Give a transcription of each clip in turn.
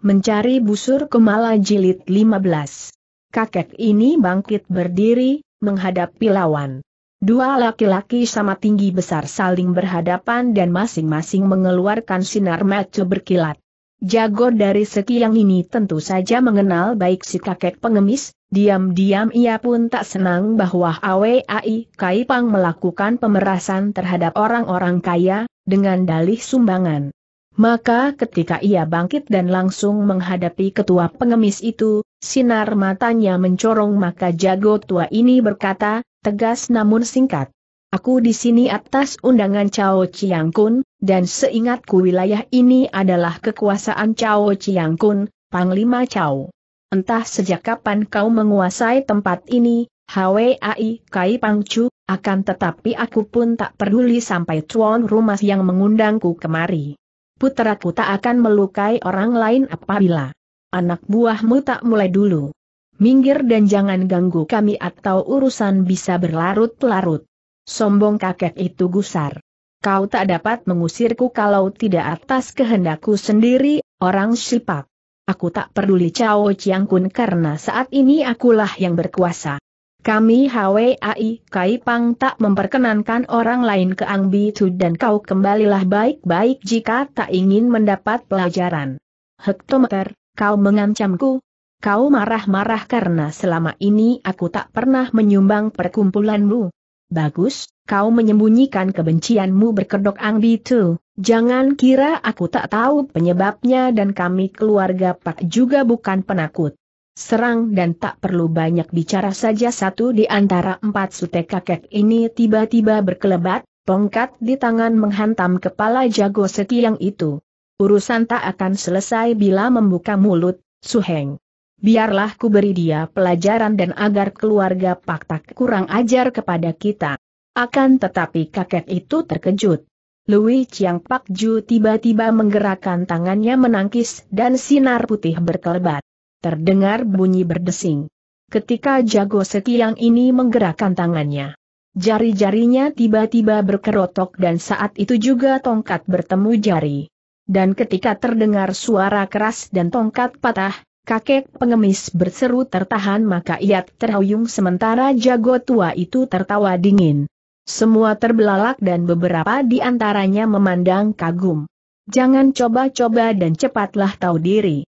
Mencari busur kemala jilid 15. Kakek ini bangkit berdiri, menghadapi lawan. Dua laki-laki sama tinggi besar saling berhadapan dan masing-masing mengeluarkan sinar mata berkilat. Jago dari Seki yang ini tentu saja mengenal baik si kakek pengemis, diam-diam ia pun tak senang bahwa AWAI Kaipang melakukan pemerasan terhadap orang-orang kaya, dengan dalih sumbangan. Maka ketika ia bangkit dan langsung menghadapi ketua pengemis itu, sinar matanya mencorong maka jago tua ini berkata, tegas namun singkat. Aku di sini atas undangan Cao Chiang Kun, dan seingatku wilayah ini adalah kekuasaan Cao Chiang Kun, Panglima Cao. Entah sejak kapan kau menguasai tempat ini, HWAI Kai Pangcu, akan tetapi aku pun tak peduli sampai tuan rumah yang mengundangku kemari puteraku tak akan melukai orang lain apabila anak buahmu tak mulai dulu. Minggir dan jangan ganggu kami atau urusan bisa berlarut-larut. Sombong kakek itu gusar. Kau tak dapat mengusirku kalau tidak atas kehendakku sendiri, orang sipak. Aku tak peduli Cao Chiang Kun karena saat ini akulah yang berkuasa. Kami HWAI Kai Pang tak memperkenankan orang lain ke Ang Tu dan kau kembalilah baik-baik jika tak ingin mendapat pelajaran. Hektometer, kau mengancamku. Kau marah-marah karena selama ini aku tak pernah menyumbang perkumpulanmu. Bagus, kau menyembunyikan kebencianmu berkedok Ang Tu. Jangan kira aku tak tahu penyebabnya dan kami keluarga Pak juga bukan penakut serang dan tak perlu banyak bicara saja satu di antara empat sute kakek ini tiba-tiba berkelebat, tongkat di tangan menghantam kepala jago yang itu. Urusan tak akan selesai bila membuka mulut, Suheng. Biarlah ku beri dia pelajaran dan agar keluarga Pak tak kurang ajar kepada kita. Akan tetapi kakek itu terkejut. Lui Chiang Pak Ju tiba-tiba menggerakkan tangannya menangkis dan sinar putih berkelebat terdengar bunyi berdesing. Ketika jago setiang ini menggerakkan tangannya. Jari-jarinya tiba-tiba berkerotok dan saat itu juga tongkat bertemu jari. Dan ketika terdengar suara keras dan tongkat patah, kakek pengemis berseru tertahan maka ia terhuyung sementara jago tua itu tertawa dingin. Semua terbelalak dan beberapa di antaranya memandang kagum. Jangan coba-coba dan cepatlah tahu diri.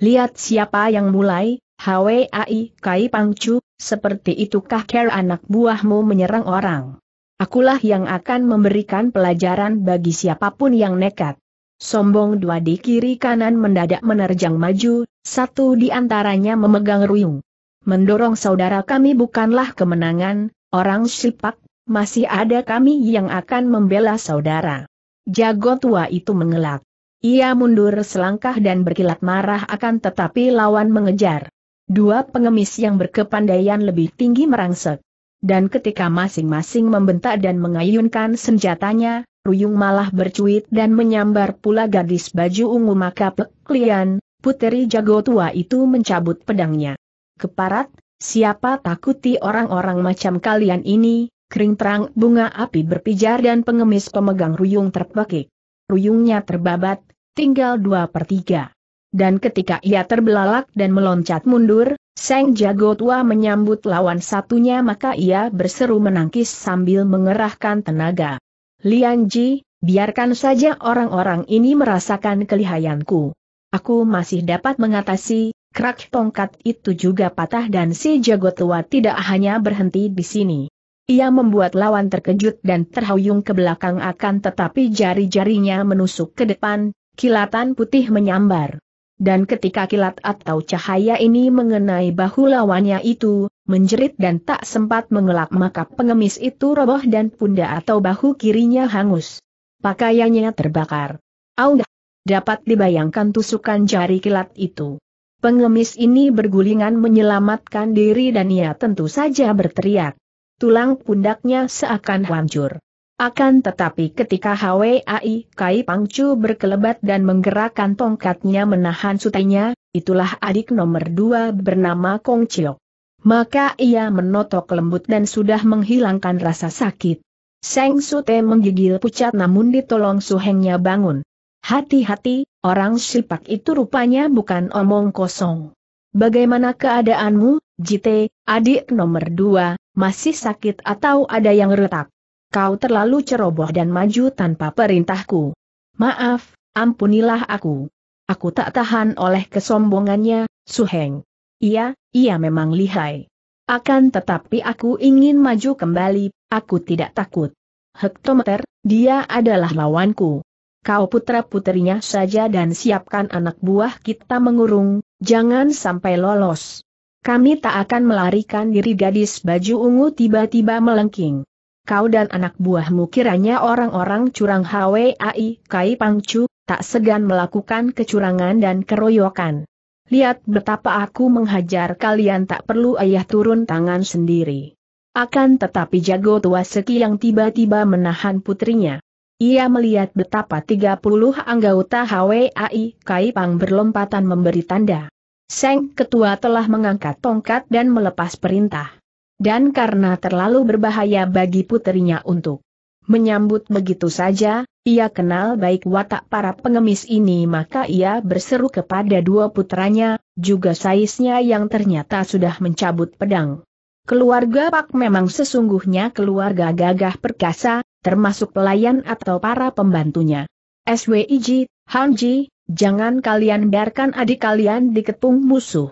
Lihat siapa yang mulai, HWAI Kai Pangcu, seperti itukah care anak buahmu menyerang orang. Akulah yang akan memberikan pelajaran bagi siapapun yang nekat. Sombong dua di kiri kanan mendadak menerjang maju, satu di antaranya memegang ruyung. Mendorong saudara kami bukanlah kemenangan, orang sipak, masih ada kami yang akan membela saudara. Jago tua itu mengelak. Ia mundur selangkah dan berkilat marah akan tetapi lawan mengejar. Dua pengemis yang berkepandaian lebih tinggi merangsek. Dan ketika masing-masing membentak dan mengayunkan senjatanya, Ruyung malah bercuit dan menyambar pula gadis baju ungu maka Peklian, puteri jago tua itu mencabut pedangnya. Keparat, siapa takuti orang-orang macam kalian ini, kering terang bunga api berpijar dan pengemis pemegang Ruyung terpekik. Ruyungnya terbabat, tinggal dua per tiga. Dan ketika ia terbelalak dan meloncat mundur, Seng Jago Tua menyambut lawan satunya maka ia berseru menangkis sambil mengerahkan tenaga. Lian Ji, biarkan saja orang-orang ini merasakan kelihayanku. Aku masih dapat mengatasi, krak tongkat itu juga patah dan si Jago Tua tidak hanya berhenti di sini. Ia membuat lawan terkejut dan terhuyung ke belakang akan tetapi jari-jarinya menusuk ke depan, kilatan putih menyambar. Dan ketika kilat atau cahaya ini mengenai bahu lawannya itu, menjerit dan tak sempat mengelak maka pengemis itu roboh dan pundak atau bahu kirinya hangus. Pakaiannya terbakar. Audah! Dapat dibayangkan tusukan jari kilat itu. Pengemis ini bergulingan menyelamatkan diri dan ia tentu saja berteriak tulang pundaknya seakan hancur. Akan tetapi ketika HWAI Kai Pangcu berkelebat dan menggerakkan tongkatnya menahan sutenya, itulah adik nomor dua bernama Kong Chiok. Maka ia menotok lembut dan sudah menghilangkan rasa sakit. Seng Sute menggigil pucat namun ditolong suhengnya bangun. Hati-hati, orang sipak itu rupanya bukan omong kosong. Bagaimana keadaanmu, Jite, adik nomor dua, masih sakit atau ada yang retak? Kau terlalu ceroboh dan maju tanpa perintahku. Maaf, ampunilah aku. Aku tak tahan oleh kesombongannya, Suheng. Iya, iya memang lihai. Akan tetapi aku ingin maju kembali, aku tidak takut. Hektometer, dia adalah lawanku. Kau putra-putrinya saja dan siapkan anak buah kita mengurung, jangan sampai lolos. Kami tak akan melarikan diri gadis baju ungu tiba-tiba melengking. Kau dan anak buahmu kiranya orang-orang curang HWAI Kai Pangcu, tak segan melakukan kecurangan dan keroyokan. Lihat betapa aku menghajar kalian tak perlu ayah turun tangan sendiri. Akan tetapi jago tua Seki yang tiba-tiba menahan putrinya. Ia melihat betapa 30 anggota HWAI Kai Pang berlompatan memberi tanda. Seng Ketua telah mengangkat tongkat dan melepas perintah. Dan karena terlalu berbahaya bagi putrinya untuk menyambut begitu saja, ia kenal baik watak para pengemis ini maka ia berseru kepada dua putranya, juga saisnya yang ternyata sudah mencabut pedang. Keluarga Pak memang sesungguhnya keluarga gagah perkasa, termasuk pelayan atau para pembantunya. SWIG, Hanji, Jangan kalian biarkan adik kalian dikepung musuh.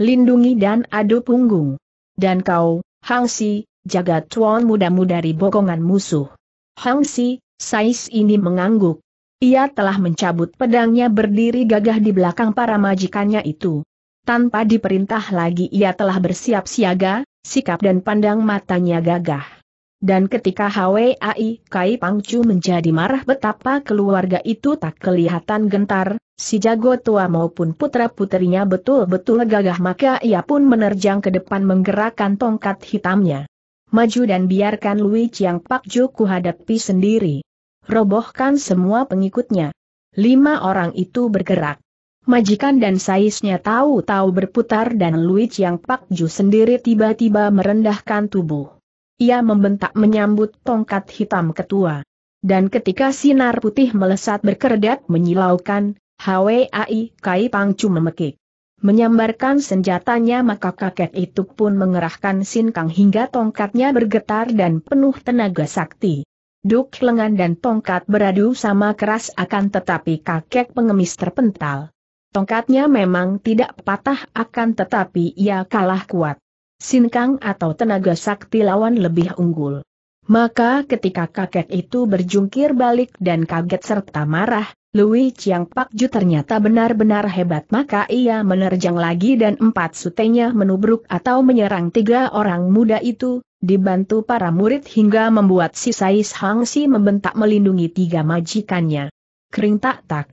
Lindungi dan adu punggung. Dan kau, Hang Si, jaga tuan mudamu dari bokongan musuh. Hang Si, Sais ini mengangguk. Ia telah mencabut pedangnya berdiri gagah di belakang para majikannya itu. Tanpa diperintah lagi ia telah bersiap siaga, sikap dan pandang matanya gagah. Dan ketika HWAI Kai Pangcu menjadi marah betapa keluarga itu tak kelihatan gentar, si jago tua maupun putra-putrinya betul-betul gagah maka ia pun menerjang ke depan menggerakkan tongkat hitamnya. Maju dan biarkan Lui Chiang Pak Ju kuhadapi sendiri. Robohkan semua pengikutnya. Lima orang itu bergerak. Majikan dan saisnya tahu-tahu berputar dan Lui Chiang Pakju sendiri tiba-tiba merendahkan tubuh. Ia membentak menyambut tongkat hitam ketua. Dan ketika sinar putih melesat berkerdat menyilaukan, HWAI Kai Pangcu memekik. Menyambarkan senjatanya maka kakek itu pun mengerahkan sinkang hingga tongkatnya bergetar dan penuh tenaga sakti. Duk lengan dan tongkat beradu sama keras akan tetapi kakek pengemis terpental. Tongkatnya memang tidak patah akan tetapi ia kalah kuat sinkang atau tenaga sakti lawan lebih unggul. Maka ketika kakek itu berjungkir balik dan kaget serta marah, Lui Chiang Pak Ju ternyata benar-benar hebat maka ia menerjang lagi dan empat sutenya menubruk atau menyerang tiga orang muda itu, dibantu para murid hingga membuat si Sais Hang Si membentak melindungi tiga majikannya. Kering tak tak.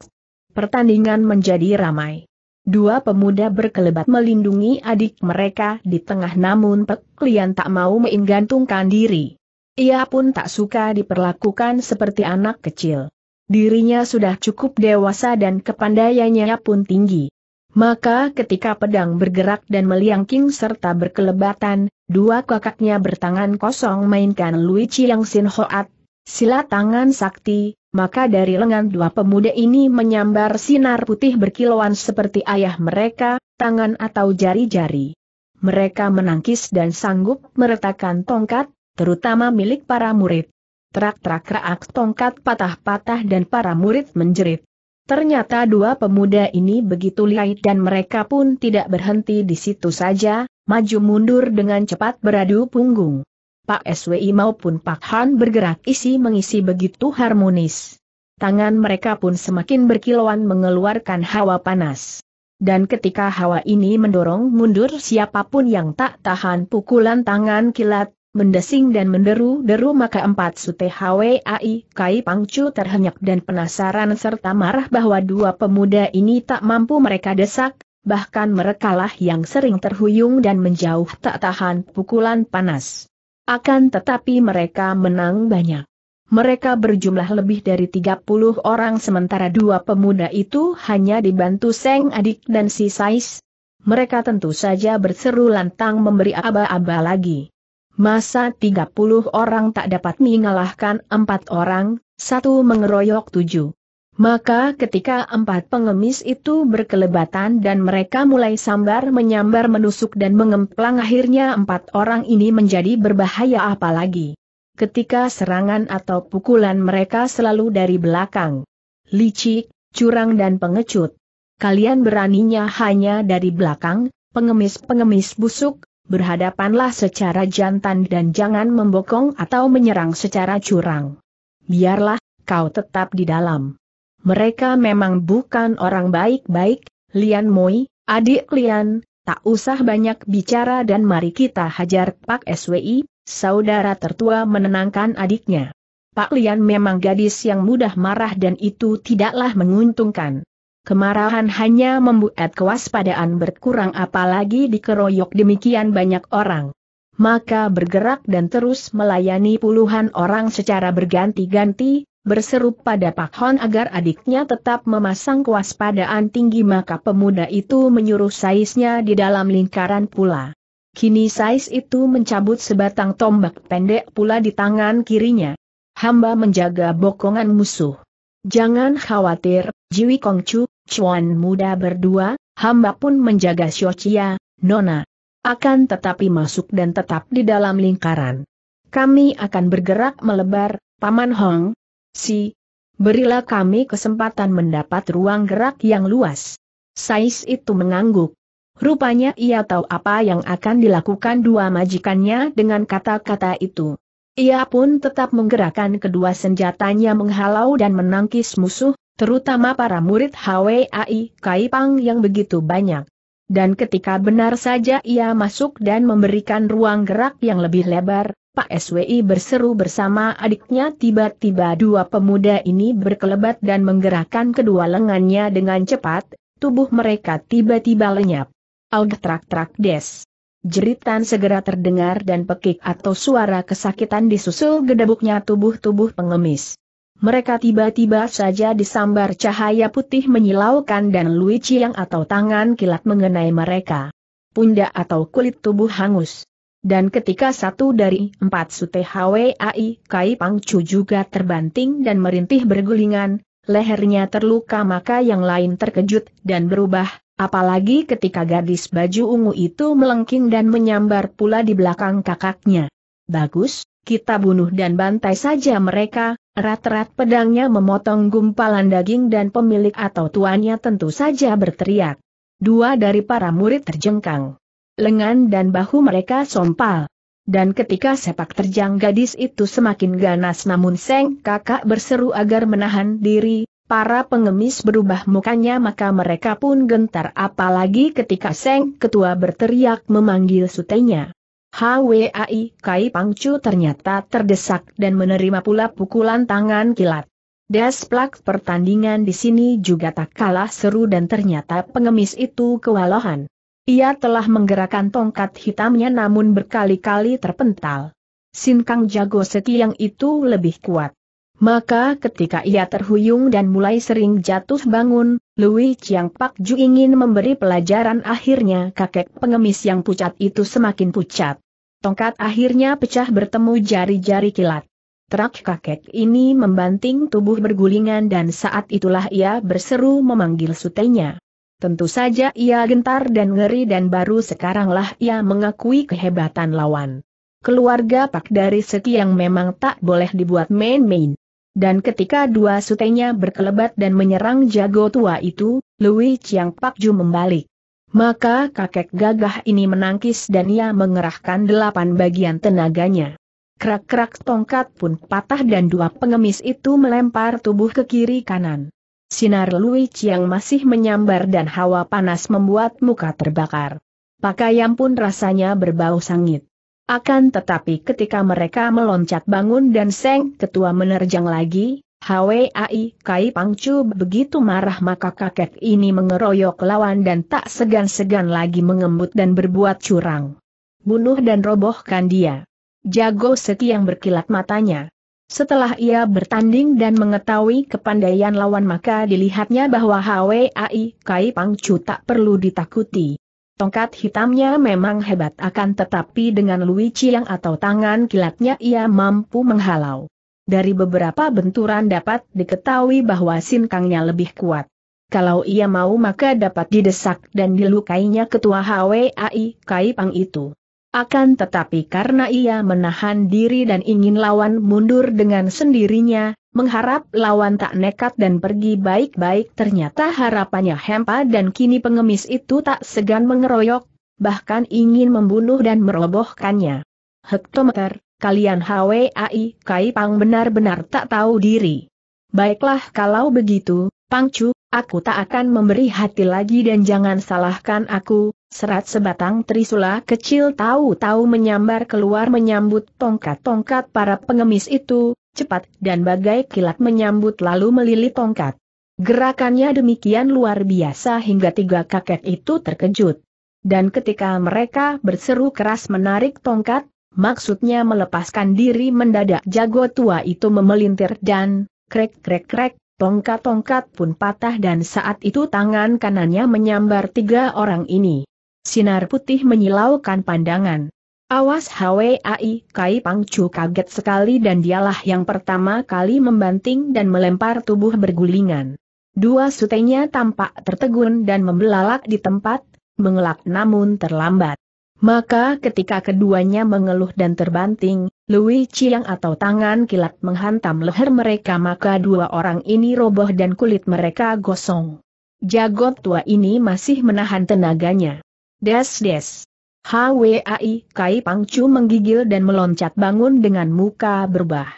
Pertandingan menjadi ramai. Dua pemuda berkelebat melindungi adik mereka di tengah namun Pek tak mau menggantungkan diri. Ia pun tak suka diperlakukan seperti anak kecil. Dirinya sudah cukup dewasa dan kepandaiannya pun tinggi. Maka ketika pedang bergerak dan meliangking serta berkelebatan, dua kakaknya bertangan kosong mainkan Lui Chiang Sin Hoat silat tangan sakti, maka dari lengan dua pemuda ini menyambar sinar putih berkilauan seperti ayah mereka, tangan atau jari-jari. Mereka menangkis dan sanggup meretakkan tongkat, terutama milik para murid. Trak-trak raak tongkat patah-patah dan para murid menjerit. Ternyata dua pemuda ini begitu lihai dan mereka pun tidak berhenti di situ saja, maju mundur dengan cepat beradu punggung. Pak SWI maupun Pak Han bergerak isi mengisi begitu harmonis. Tangan mereka pun semakin berkilauan mengeluarkan hawa panas. Dan ketika hawa ini mendorong mundur siapapun yang tak tahan pukulan tangan kilat, mendesing dan menderu-deru maka empat sute HWAI Kai Pangcu terhenyak dan penasaran serta marah bahwa dua pemuda ini tak mampu mereka desak, bahkan merekalah yang sering terhuyung dan menjauh tak tahan pukulan panas. Akan tetapi mereka menang banyak. Mereka berjumlah lebih dari 30 orang sementara dua pemuda itu hanya dibantu Seng Adik dan si Sais. Mereka tentu saja berseru lantang memberi aba-aba lagi. Masa 30 orang tak dapat mengalahkan empat orang, satu mengeroyok tujuh. Maka ketika empat pengemis itu berkelebatan dan mereka mulai sambar menyambar menusuk dan mengemplang akhirnya empat orang ini menjadi berbahaya apalagi. Ketika serangan atau pukulan mereka selalu dari belakang. Licik, curang dan pengecut. Kalian beraninya hanya dari belakang, pengemis-pengemis busuk, berhadapanlah secara jantan dan jangan membokong atau menyerang secara curang. Biarlah, kau tetap di dalam mereka memang bukan orang baik-baik, Lian Moi, adik Lian, tak usah banyak bicara dan mari kita hajar Pak SWI, saudara tertua menenangkan adiknya. Pak Lian memang gadis yang mudah marah dan itu tidaklah menguntungkan. Kemarahan hanya membuat kewaspadaan berkurang apalagi dikeroyok demikian banyak orang. Maka bergerak dan terus melayani puluhan orang secara berganti-ganti, berseru pada Pak Hon agar adiknya tetap memasang kewaspadaan tinggi maka pemuda itu menyuruh saisnya di dalam lingkaran pula. Kini sais itu mencabut sebatang tombak pendek pula di tangan kirinya. Hamba menjaga bokongan musuh. Jangan khawatir, Jiwi Kongcu, Chuan muda berdua, hamba pun menjaga Xiochia, Nona. Akan tetapi masuk dan tetap di dalam lingkaran. Kami akan bergerak melebar, Paman Hong, Si, berilah kami kesempatan mendapat ruang gerak yang luas. Sais itu mengangguk. Rupanya ia tahu apa yang akan dilakukan dua majikannya dengan kata-kata itu. Ia pun tetap menggerakkan kedua senjatanya menghalau dan menangkis musuh, terutama para murid HWAI Kaipang yang begitu banyak. Dan ketika benar saja ia masuk dan memberikan ruang gerak yang lebih lebar, Pak SWI berseru bersama adiknya tiba-tiba dua pemuda ini berkelebat dan menggerakkan kedua lengannya dengan cepat, tubuh mereka tiba-tiba lenyap. Aug trak-trak des. Jeritan segera terdengar dan pekik atau suara kesakitan disusul gedebuknya tubuh-tubuh pengemis. Mereka tiba-tiba saja disambar cahaya putih menyilaukan dan Lui yang atau tangan kilat mengenai mereka. Punda atau kulit tubuh hangus. Dan ketika satu dari empat sute HWAI Kai Pang Chu juga terbanting dan merintih bergulingan, lehernya terluka maka yang lain terkejut dan berubah, apalagi ketika gadis baju ungu itu melengking dan menyambar pula di belakang kakaknya. Bagus, kita bunuh dan bantai saja mereka, rat-rat pedangnya memotong gumpalan daging dan pemilik atau tuannya tentu saja berteriak. Dua dari para murid terjengkang lengan dan bahu mereka sompal. Dan ketika sepak terjang gadis itu semakin ganas namun Seng kakak berseru agar menahan diri, para pengemis berubah mukanya maka mereka pun gentar apalagi ketika Seng ketua berteriak memanggil sutenya. HWAI Kai Pangcu ternyata terdesak dan menerima pula pukulan tangan kilat. Desplak pertandingan di sini juga tak kalah seru dan ternyata pengemis itu kewalahan. Ia telah menggerakkan tongkat hitamnya namun berkali-kali terpental. Sinkang jago seti yang itu lebih kuat. Maka ketika ia terhuyung dan mulai sering jatuh bangun, Lui Chiang Pak Ju ingin memberi pelajaran akhirnya kakek pengemis yang pucat itu semakin pucat. Tongkat akhirnya pecah bertemu jari-jari kilat. Terak kakek ini membanting tubuh bergulingan dan saat itulah ia berseru memanggil sutenya. Tentu saja ia gentar dan ngeri dan baru sekaranglah ia mengakui kehebatan lawan. Keluarga Pak dari Seki yang memang tak boleh dibuat main-main. Dan ketika dua sutenya berkelebat dan menyerang jago tua itu, Louis Chiang Pak Ju membalik. Maka kakek gagah ini menangkis dan ia mengerahkan delapan bagian tenaganya. Krak-krak tongkat pun patah dan dua pengemis itu melempar tubuh ke kiri kanan. Sinar Lui yang masih menyambar dan hawa panas membuat muka terbakar. Pakaian pun rasanya berbau sangit. Akan tetapi ketika mereka meloncat bangun dan Seng Ketua menerjang lagi, HWAI Kai Pangcu begitu marah maka kakek ini mengeroyok lawan dan tak segan-segan lagi mengembut dan berbuat curang. Bunuh dan robohkan dia. Jago Seti yang berkilat matanya. Setelah ia bertanding dan mengetahui kepandaian lawan maka dilihatnya bahwa HWAI Kai Pangcu tak perlu ditakuti. Tongkat hitamnya memang hebat akan tetapi dengan Lui Chiang atau tangan kilatnya ia mampu menghalau. Dari beberapa benturan dapat diketahui bahwa Sin Kangnya lebih kuat. Kalau ia mau maka dapat didesak dan dilukainya ketua HWAI Kai Pang itu. Akan tetapi karena ia menahan diri dan ingin lawan mundur dengan sendirinya, mengharap lawan tak nekat dan pergi baik-baik ternyata harapannya hempa dan kini pengemis itu tak segan mengeroyok, bahkan ingin membunuh dan merobohkannya. Hektometer, kalian HWAI Kai Pang benar-benar tak tahu diri. Baiklah kalau begitu, Pangcu, Aku tak akan memberi hati lagi dan jangan salahkan aku, serat sebatang trisula kecil tahu-tahu menyambar keluar menyambut tongkat-tongkat para pengemis itu, cepat dan bagai kilat menyambut lalu melilit tongkat. Gerakannya demikian luar biasa hingga tiga kakek itu terkejut. Dan ketika mereka berseru keras menarik tongkat, maksudnya melepaskan diri mendadak jago tua itu memelintir dan, krek krek krek, Tongkat-tongkat pun patah dan saat itu tangan kanannya menyambar tiga orang ini. Sinar putih menyilaukan pandangan. Awas HWAI Kai Pangcu kaget sekali dan dialah yang pertama kali membanting dan melempar tubuh bergulingan. Dua sutenya tampak tertegun dan membelalak di tempat, mengelak namun terlambat. Maka ketika keduanya mengeluh dan terbanting, Lui Chiang atau tangan kilat menghantam leher mereka maka dua orang ini roboh dan kulit mereka gosong. Jagot tua ini masih menahan tenaganya. Des-des. HWAI Kai Pangcu menggigil dan meloncat bangun dengan muka berbah.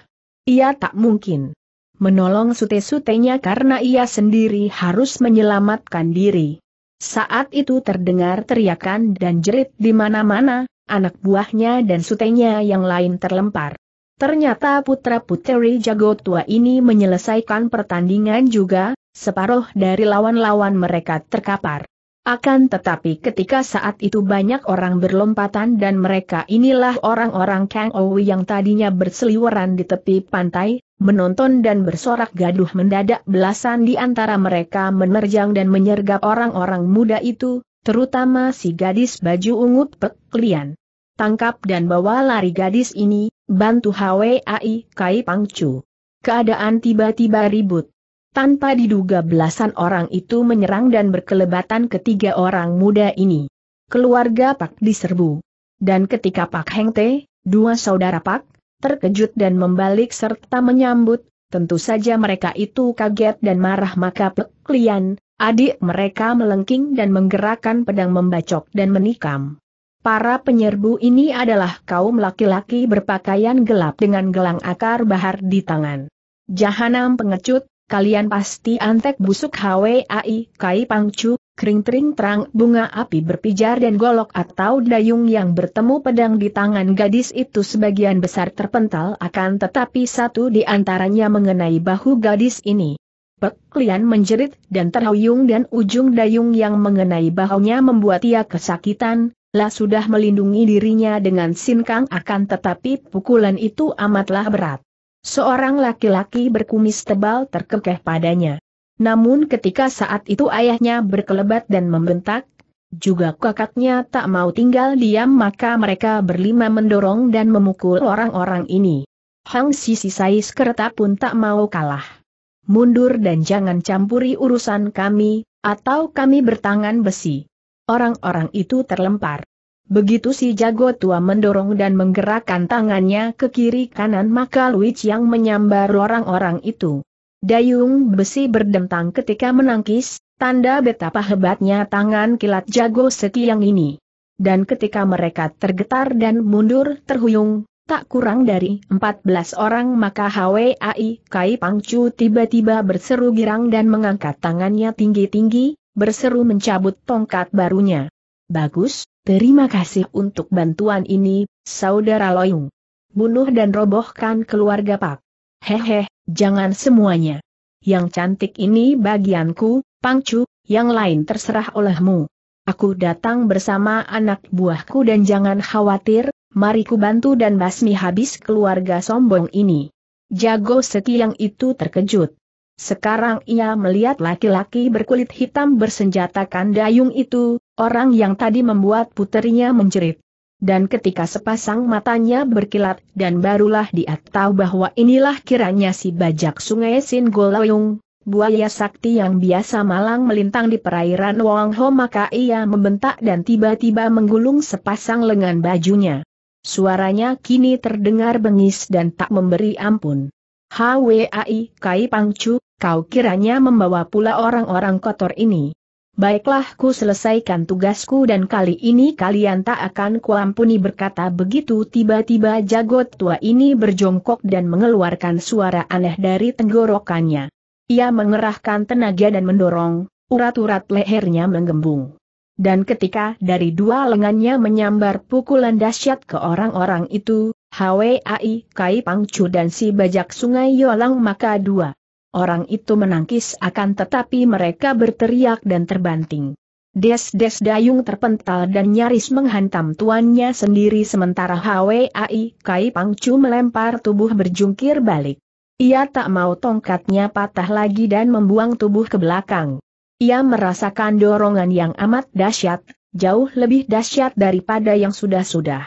Ia tak mungkin menolong sute-sutenya karena ia sendiri harus menyelamatkan diri. Saat itu terdengar teriakan dan jerit di mana-mana, anak buahnya dan sutenya yang lain terlempar. Ternyata putra puteri jago tua ini menyelesaikan pertandingan juga, separuh dari lawan-lawan mereka terkapar. Akan tetapi ketika saat itu banyak orang berlompatan dan mereka inilah orang-orang Kang Owi yang tadinya berseliweran di tepi pantai, menonton dan bersorak gaduh mendadak belasan di antara mereka menerjang dan menyergap orang-orang muda itu, terutama si gadis baju ungu peklian. Tangkap dan bawa lari gadis ini, bantu HWAI Kai Pangcu. Keadaan tiba-tiba ribut. Tanpa diduga belasan orang itu menyerang dan berkelebatan ketiga orang muda ini. Keluarga Pak diserbu. Dan ketika Pak Hengte, dua saudara Pak, terkejut dan membalik serta menyambut, tentu saja mereka itu kaget dan marah maka peklian, adik mereka melengking dan menggerakkan pedang membacok dan menikam. Para penyerbu ini adalah kaum laki-laki berpakaian gelap dengan gelang akar bahar di tangan. Jahanam pengecut, kalian pasti antek busuk HWAI, kai pangcu, kering-tering terang bunga api berpijar dan golok atau dayung yang bertemu pedang di tangan gadis itu sebagian besar terpental akan tetapi satu di antaranya mengenai bahu gadis ini. Peklian menjerit dan terhuyung dan ujung dayung yang mengenai bahunya membuat ia kesakitan, lah sudah melindungi dirinya dengan sinkang akan tetapi pukulan itu amatlah berat. Seorang laki-laki berkumis tebal terkekeh padanya. Namun ketika saat itu ayahnya berkelebat dan membentak, juga kakaknya tak mau tinggal diam maka mereka berlima mendorong dan memukul orang-orang ini. Hang Sisi Sais Kereta pun tak mau kalah. Mundur dan jangan campuri urusan kami, atau kami bertangan besi. Orang-orang itu terlempar. Begitu si jago tua mendorong dan menggerakkan tangannya ke kiri kanan maka Lui yang menyambar orang-orang itu. Dayung besi berdentang ketika menangkis, tanda betapa hebatnya tangan kilat jago setiang ini. Dan ketika mereka tergetar dan mundur terhuyung, tak kurang dari 14 orang maka HWAI Kai Pangcu tiba-tiba berseru girang dan mengangkat tangannya tinggi-tinggi, berseru mencabut tongkat barunya. Bagus, Terima kasih untuk bantuan ini, Saudara Loyung. Bunuh dan robohkan keluarga Pak. Hehe, jangan semuanya. Yang cantik ini bagianku, Pangcu, yang lain terserah olehmu. Aku datang bersama anak buahku dan jangan khawatir, mari ku bantu dan basmi habis keluarga sombong ini. Jago seki yang itu terkejut. Sekarang ia melihat laki-laki berkulit hitam bersenjatakan dayung itu, orang yang tadi membuat puterinya menjerit. Dan ketika sepasang matanya berkilat dan barulah dia tahu bahwa inilah kiranya si bajak sungai Singolayung, buaya sakti yang biasa malang melintang di perairan Wong Ho maka ia membentak dan tiba-tiba menggulung sepasang lengan bajunya. Suaranya kini terdengar bengis dan tak memberi ampun. HWAI Kai Pangcu, kau kiranya membawa pula orang-orang kotor ini. Baiklah ku selesaikan tugasku dan kali ini kalian tak akan kuampuni berkata begitu tiba-tiba jagot tua ini berjongkok dan mengeluarkan suara aneh dari tenggorokannya. Ia mengerahkan tenaga dan mendorong, urat-urat lehernya menggembung. Dan ketika dari dua lengannya menyambar pukulan dahsyat ke orang-orang itu, Hwai Kai Pangcu dan si bajak sungai Yolang maka dua Orang itu menangkis akan tetapi mereka berteriak dan terbanting. Des-des dayung terpental dan nyaris menghantam tuannya sendiri sementara HWAI Kai Pangcu melempar tubuh berjungkir balik. Ia tak mau tongkatnya patah lagi dan membuang tubuh ke belakang. Ia merasakan dorongan yang amat dahsyat, jauh lebih dahsyat daripada yang sudah-sudah.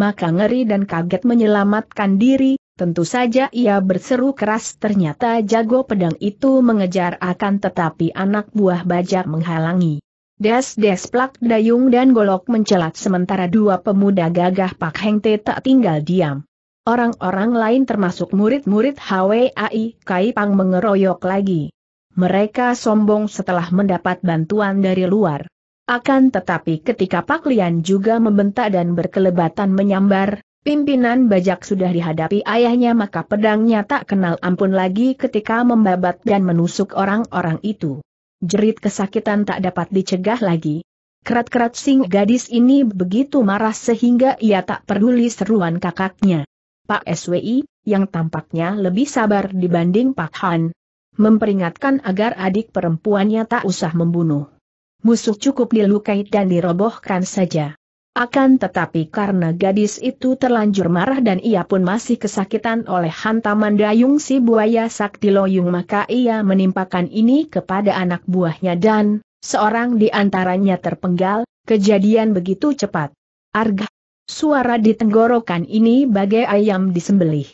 Maka ngeri dan kaget menyelamatkan diri, Tentu saja ia berseru keras ternyata jago pedang itu mengejar akan tetapi anak buah bajak menghalangi. Des-des plak dayung dan golok mencelat sementara dua pemuda gagah Pak Hengte tak tinggal diam. Orang-orang lain termasuk murid-murid HWAI Kai Pang mengeroyok lagi. Mereka sombong setelah mendapat bantuan dari luar. Akan tetapi ketika Pak Lian juga membentak dan berkelebatan menyambar, Pimpinan bajak sudah dihadapi ayahnya maka pedangnya tak kenal ampun lagi ketika membabat dan menusuk orang-orang itu. Jerit kesakitan tak dapat dicegah lagi. Kerat-kerat sing gadis ini begitu marah sehingga ia tak peduli seruan kakaknya. Pak SWI, yang tampaknya lebih sabar dibanding Pak Han, memperingatkan agar adik perempuannya tak usah membunuh. Musuh cukup dilukai dan dirobohkan saja. Akan tetapi karena gadis itu terlanjur marah dan ia pun masih kesakitan oleh hantaman dayung si buaya sakti loyung maka ia menimpakan ini kepada anak buahnya dan, seorang di antaranya terpenggal, kejadian begitu cepat. Arga, Suara di tenggorokan ini bagai ayam disembelih.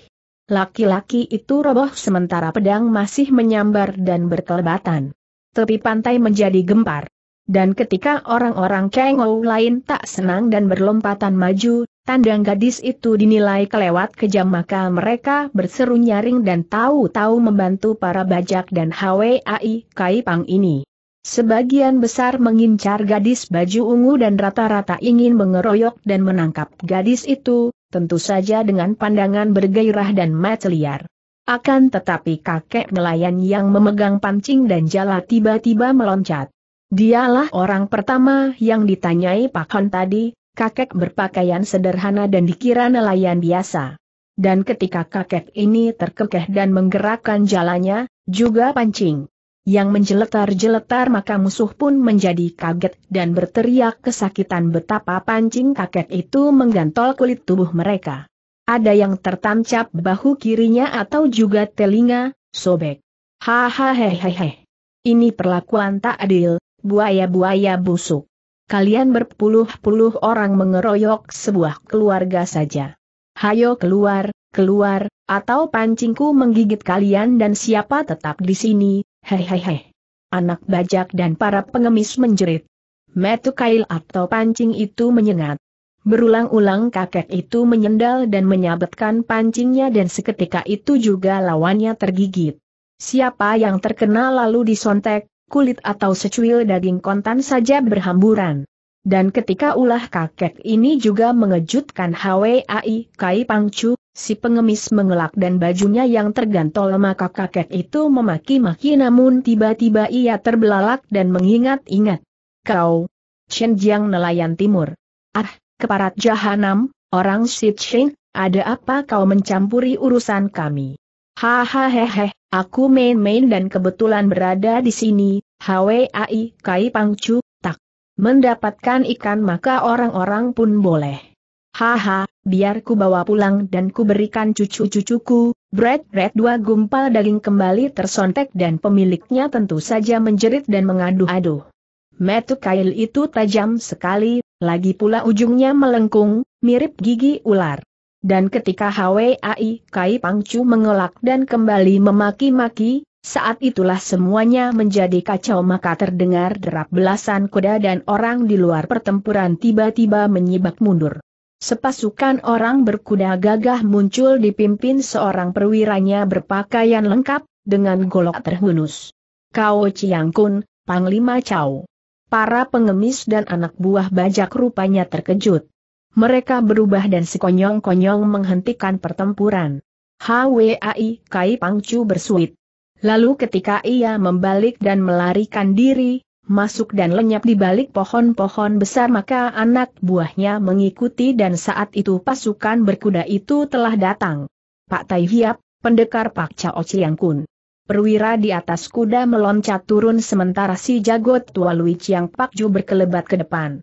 Laki-laki itu roboh sementara pedang masih menyambar dan berkelebatan. Tepi pantai menjadi gempar. Dan ketika orang-orang Kengou lain tak senang dan berlompatan maju, tandang gadis itu dinilai kelewat kejam maka mereka berseru nyaring dan tahu-tahu membantu para bajak dan HWAI Kaipang ini. Sebagian besar mengincar gadis baju ungu dan rata-rata ingin mengeroyok dan menangkap gadis itu, tentu saja dengan pandangan bergairah dan mata liar. Akan tetapi kakek nelayan yang memegang pancing dan jala tiba-tiba meloncat. Dialah orang pertama yang ditanyai Pak Hon tadi, kakek berpakaian sederhana dan dikira nelayan biasa. Dan ketika kakek ini terkekeh dan menggerakkan jalannya, juga pancing. Yang menjeletar-jeletar maka musuh pun menjadi kaget dan berteriak kesakitan betapa pancing kakek itu menggantol kulit tubuh mereka. Ada yang tertancap bahu kirinya atau juga telinga, sobek. Hahaha. Ini perlakuan tak adil, buaya-buaya busuk. Kalian berpuluh-puluh orang mengeroyok sebuah keluarga saja. Hayo keluar, keluar, atau pancingku menggigit kalian dan siapa tetap di sini, hehehe. Anak bajak dan para pengemis menjerit. Metu kail atau pancing itu menyengat. Berulang-ulang kakek itu menyendal dan menyabetkan pancingnya dan seketika itu juga lawannya tergigit. Siapa yang terkena lalu disontek, kulit atau secuil daging kontan saja berhamburan. Dan ketika ulah kakek ini juga mengejutkan HWAI Kai Pangcu, si pengemis mengelak dan bajunya yang tergantol maka kakek itu memaki-maki namun tiba-tiba ia terbelalak dan mengingat-ingat. Kau, Chen Jiang nelayan timur. Ah, keparat jahanam, orang Sitching, ada apa kau mencampuri urusan kami? Hahaha, Aku main-main dan kebetulan berada di sini, HWAI Kai Pangcu, tak mendapatkan ikan maka orang-orang pun boleh. Haha, biar ku bawa pulang dan kuberikan cucu-cucuku, Bread Red dua gumpal daging kembali tersontek dan pemiliknya tentu saja menjerit dan mengadu-adu. Metu kail itu tajam sekali, lagi pula ujungnya melengkung, mirip gigi ular. Dan ketika Hwai Kai Pangcu mengelak dan kembali memaki-maki, saat itulah semuanya menjadi kacau maka terdengar derap belasan kuda dan orang di luar pertempuran tiba-tiba menyibak mundur. Sepasukan orang berkuda gagah muncul dipimpin seorang perwiranya berpakaian lengkap, dengan golok terhunus. Kau Chiang Kun, Panglima Chow. Para pengemis dan anak buah bajak rupanya terkejut mereka berubah dan sekonyong-konyong menghentikan pertempuran. HWAI Kai Pangcu bersuit. Lalu ketika ia membalik dan melarikan diri, masuk dan lenyap di balik pohon-pohon besar maka anak buahnya mengikuti dan saat itu pasukan berkuda itu telah datang. Pak Tai Hiap, pendekar Pak Chao Chiang Kun. Perwira di atas kuda meloncat turun sementara si jagot tua Lui Chiang Pak Ju berkelebat ke depan.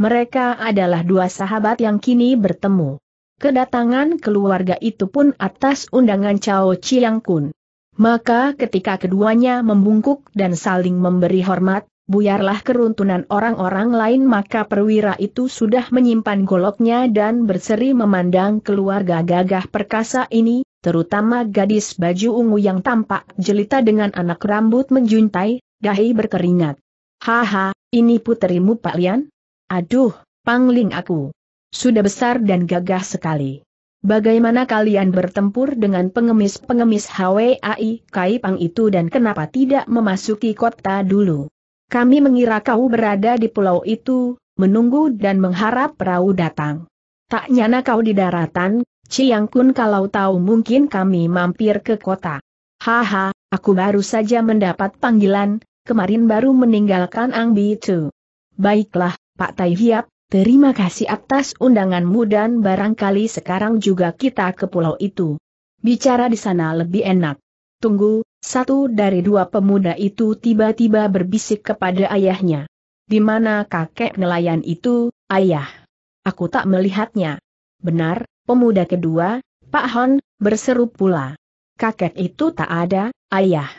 Mereka adalah dua sahabat yang kini bertemu. Kedatangan keluarga itu pun atas undangan Cao Chiang Kun. Maka ketika keduanya membungkuk dan saling memberi hormat, buyarlah keruntunan orang-orang lain maka perwira itu sudah menyimpan goloknya dan berseri memandang keluarga gagah perkasa ini, terutama gadis baju ungu yang tampak jelita dengan anak rambut menjuntai, dahi berkeringat. Haha, ini putrimu Pak Lian? Aduh, pangling aku. Sudah besar dan gagah sekali. Bagaimana kalian bertempur dengan pengemis-pengemis HWAI Pang itu dan kenapa tidak memasuki kota dulu? Kami mengira kau berada di pulau itu, menunggu dan mengharap perahu datang. Tak nyana kau di daratan, Ciang Kun kalau tahu mungkin kami mampir ke kota. Haha, aku baru saja mendapat panggilan, kemarin baru meninggalkan Ang itu. Baiklah, Pak Tai Hiap, terima kasih atas undanganmu dan barangkali sekarang juga kita ke pulau itu. Bicara di sana lebih enak. Tunggu, satu dari dua pemuda itu tiba-tiba berbisik kepada ayahnya. Di mana kakek nelayan itu, ayah? Aku tak melihatnya. Benar, pemuda kedua, Pak Hon, berseru pula. Kakek itu tak ada, ayah.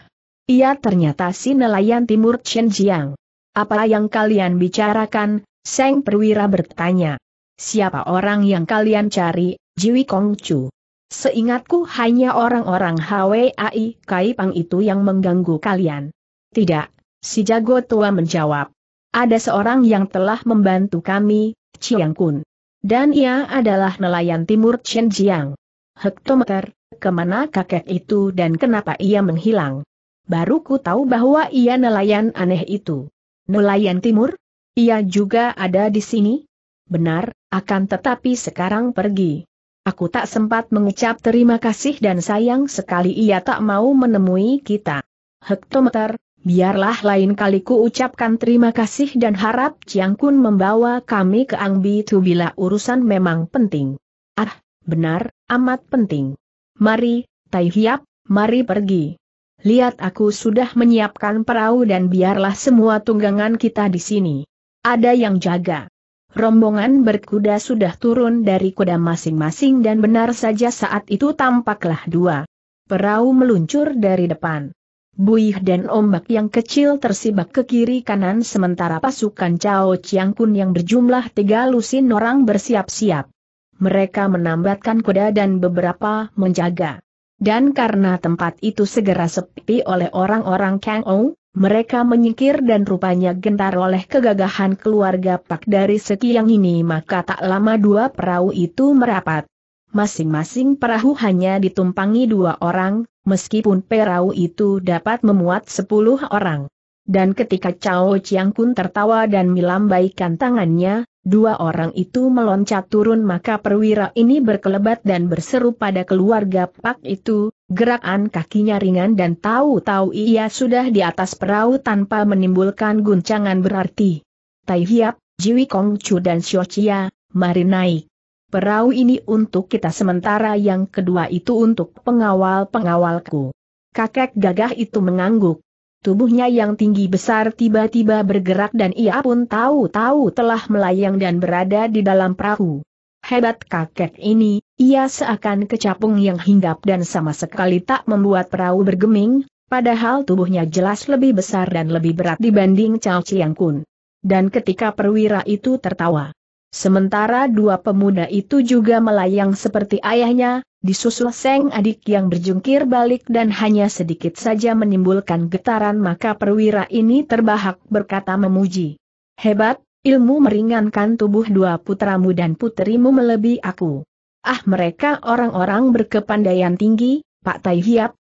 Ia ternyata si nelayan timur Chen Jiang. Apa yang kalian bicarakan, Seng perwira bertanya. Siapa orang yang kalian cari, Jiwi Kongcu? Seingatku hanya orang-orang HWAI Pang itu yang mengganggu kalian. Tidak, si jago tua menjawab. Ada seorang yang telah membantu kami, Chiang Kun. Dan ia adalah nelayan timur Chen Jiang. Hektometer, kemana kakek itu dan kenapa ia menghilang? Baru ku tahu bahwa ia nelayan aneh itu. Nelayan timur? Ia juga ada di sini? Benar, akan tetapi sekarang pergi. Aku tak sempat mengucap terima kasih dan sayang sekali ia tak mau menemui kita. Hektometer, biarlah lain kali ku ucapkan terima kasih dan harap Chiang Kun membawa kami ke Angbi Tu bila urusan memang penting. Ah, benar, amat penting. Mari, Tai Hiap, mari pergi. Lihat aku sudah menyiapkan perahu dan biarlah semua tunggangan kita di sini. Ada yang jaga. Rombongan berkuda sudah turun dari kuda masing-masing dan benar saja saat itu tampaklah dua. Perahu meluncur dari depan. Buih dan ombak yang kecil tersibak ke kiri kanan sementara pasukan Cao Chiang Kun yang berjumlah tiga lusin orang bersiap-siap. Mereka menambatkan kuda dan beberapa menjaga. Dan karena tempat itu segera sepi oleh orang-orang Kang Ou, mereka menyingkir dan rupanya gentar oleh kegagahan keluarga Pak dari sekian ini maka tak lama dua perahu itu merapat. Masing-masing perahu hanya ditumpangi dua orang, meskipun perahu itu dapat memuat sepuluh orang. Dan ketika Cao Chiang Kun tertawa dan melambaikan tangannya, dua orang itu meloncat turun maka perwira ini berkelebat dan berseru pada keluarga Pak itu, Gerakan kakinya ringan dan tahu-tahu ia sudah di atas perahu tanpa menimbulkan guncangan berarti. Tai Hiap, Jiwi Kong Chu dan Xiao Chia, mari naik. Perahu ini untuk kita sementara yang kedua itu untuk pengawal-pengawalku. Kakek gagah itu mengangguk. Tubuhnya yang tinggi besar tiba-tiba bergerak dan ia pun tahu-tahu telah melayang dan berada di dalam perahu hebat kakek ini, ia seakan kecapung yang hinggap dan sama sekali tak membuat perahu bergeming, padahal tubuhnya jelas lebih besar dan lebih berat dibanding Cao Chiang Kun. Dan ketika perwira itu tertawa. Sementara dua pemuda itu juga melayang seperti ayahnya, disusul Seng adik yang berjungkir balik dan hanya sedikit saja menimbulkan getaran maka perwira ini terbahak berkata memuji. Hebat, Ilmu meringankan tubuh dua putramu dan putrimu melebihi aku. Ah mereka orang-orang berkepandaian tinggi, Pak Tai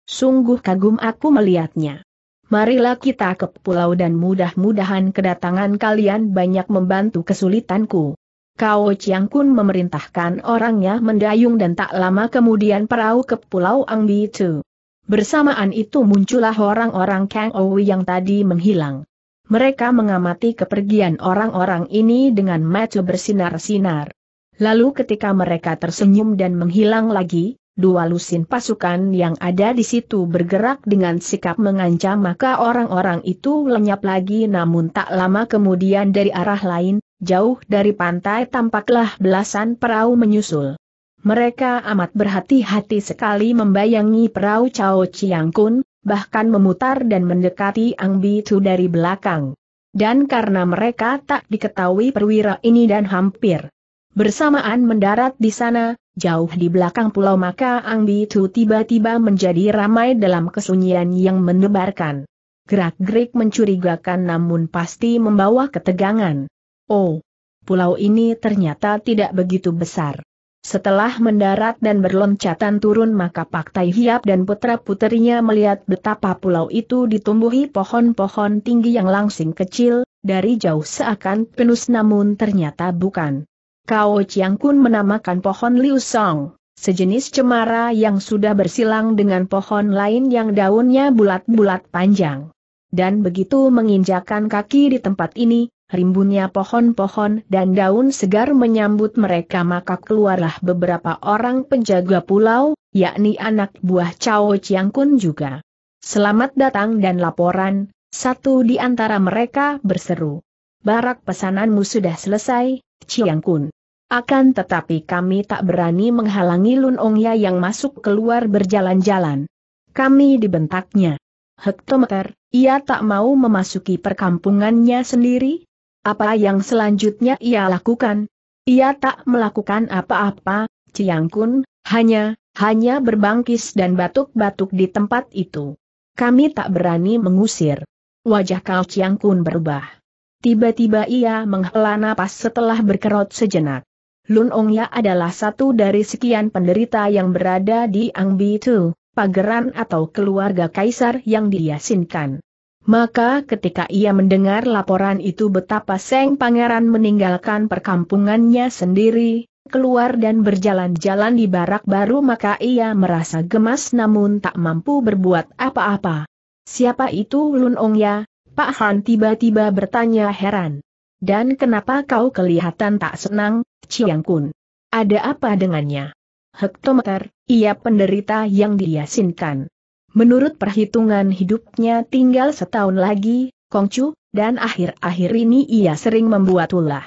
sungguh kagum aku melihatnya. Marilah kita ke pulau dan mudah-mudahan kedatangan kalian banyak membantu kesulitanku. Kao Chiang Kun memerintahkan orangnya mendayung dan tak lama kemudian perahu ke pulau Angbi itu. Bersamaan itu muncullah orang-orang Kang Owi yang tadi menghilang. Mereka mengamati kepergian orang-orang ini dengan mata bersinar-sinar. Lalu ketika mereka tersenyum dan menghilang lagi, dua lusin pasukan yang ada di situ bergerak dengan sikap mengancam maka orang-orang itu lenyap lagi namun tak lama kemudian dari arah lain, jauh dari pantai tampaklah belasan perahu menyusul. Mereka amat berhati-hati sekali membayangi perahu Cao Chiang Kun, bahkan memutar dan mendekati Ang Bitu dari belakang. Dan karena mereka tak diketahui perwira ini dan hampir bersamaan mendarat di sana, jauh di belakang pulau maka Ang Bitu tiba-tiba menjadi ramai dalam kesunyian yang mendebarkan. Gerak-gerik mencurigakan namun pasti membawa ketegangan. Oh, pulau ini ternyata tidak begitu besar. Setelah mendarat dan berloncatan turun maka Pak Tai Hiap dan putra-puterinya melihat betapa pulau itu ditumbuhi pohon-pohon tinggi yang langsing kecil, dari jauh seakan penus namun ternyata bukan. Kao Chiang Kun menamakan pohon Liu Song, sejenis cemara yang sudah bersilang dengan pohon lain yang daunnya bulat-bulat panjang. Dan begitu menginjakan kaki di tempat ini, rimbunnya pohon-pohon dan daun segar menyambut mereka maka keluarlah beberapa orang penjaga pulau, yakni anak buah Cao Chiang Kun juga. Selamat datang dan laporan, satu di antara mereka berseru. Barak pesananmu sudah selesai, Chiang Kun. Akan tetapi kami tak berani menghalangi Lun Ongya yang masuk keluar berjalan-jalan. Kami dibentaknya. Hektometer, ia tak mau memasuki perkampungannya sendiri, apa yang selanjutnya ia lakukan? Ia tak melakukan apa-apa, Ciang Kun, hanya, hanya berbangkis dan batuk-batuk di tempat itu. Kami tak berani mengusir. Wajah Kau Ciang Kun berubah. Tiba-tiba ia menghela napas setelah berkerut sejenak. Lun Ya adalah satu dari sekian penderita yang berada di Angbi Tu, pageran atau keluarga kaisar yang diyasinkan. Maka ketika ia mendengar laporan itu betapa Seng Pangeran meninggalkan perkampungannya sendiri, keluar dan berjalan-jalan di barak baru maka ia merasa gemas namun tak mampu berbuat apa-apa. Siapa itu Lun Ong ya? Pak Han tiba-tiba bertanya heran. Dan kenapa kau kelihatan tak senang, Chiang Kun? Ada apa dengannya? Hektometer, ia penderita yang diyasinkan. Menurut perhitungan hidupnya tinggal setahun lagi, Kongcu, dan akhir-akhir ini ia sering membuat ulah.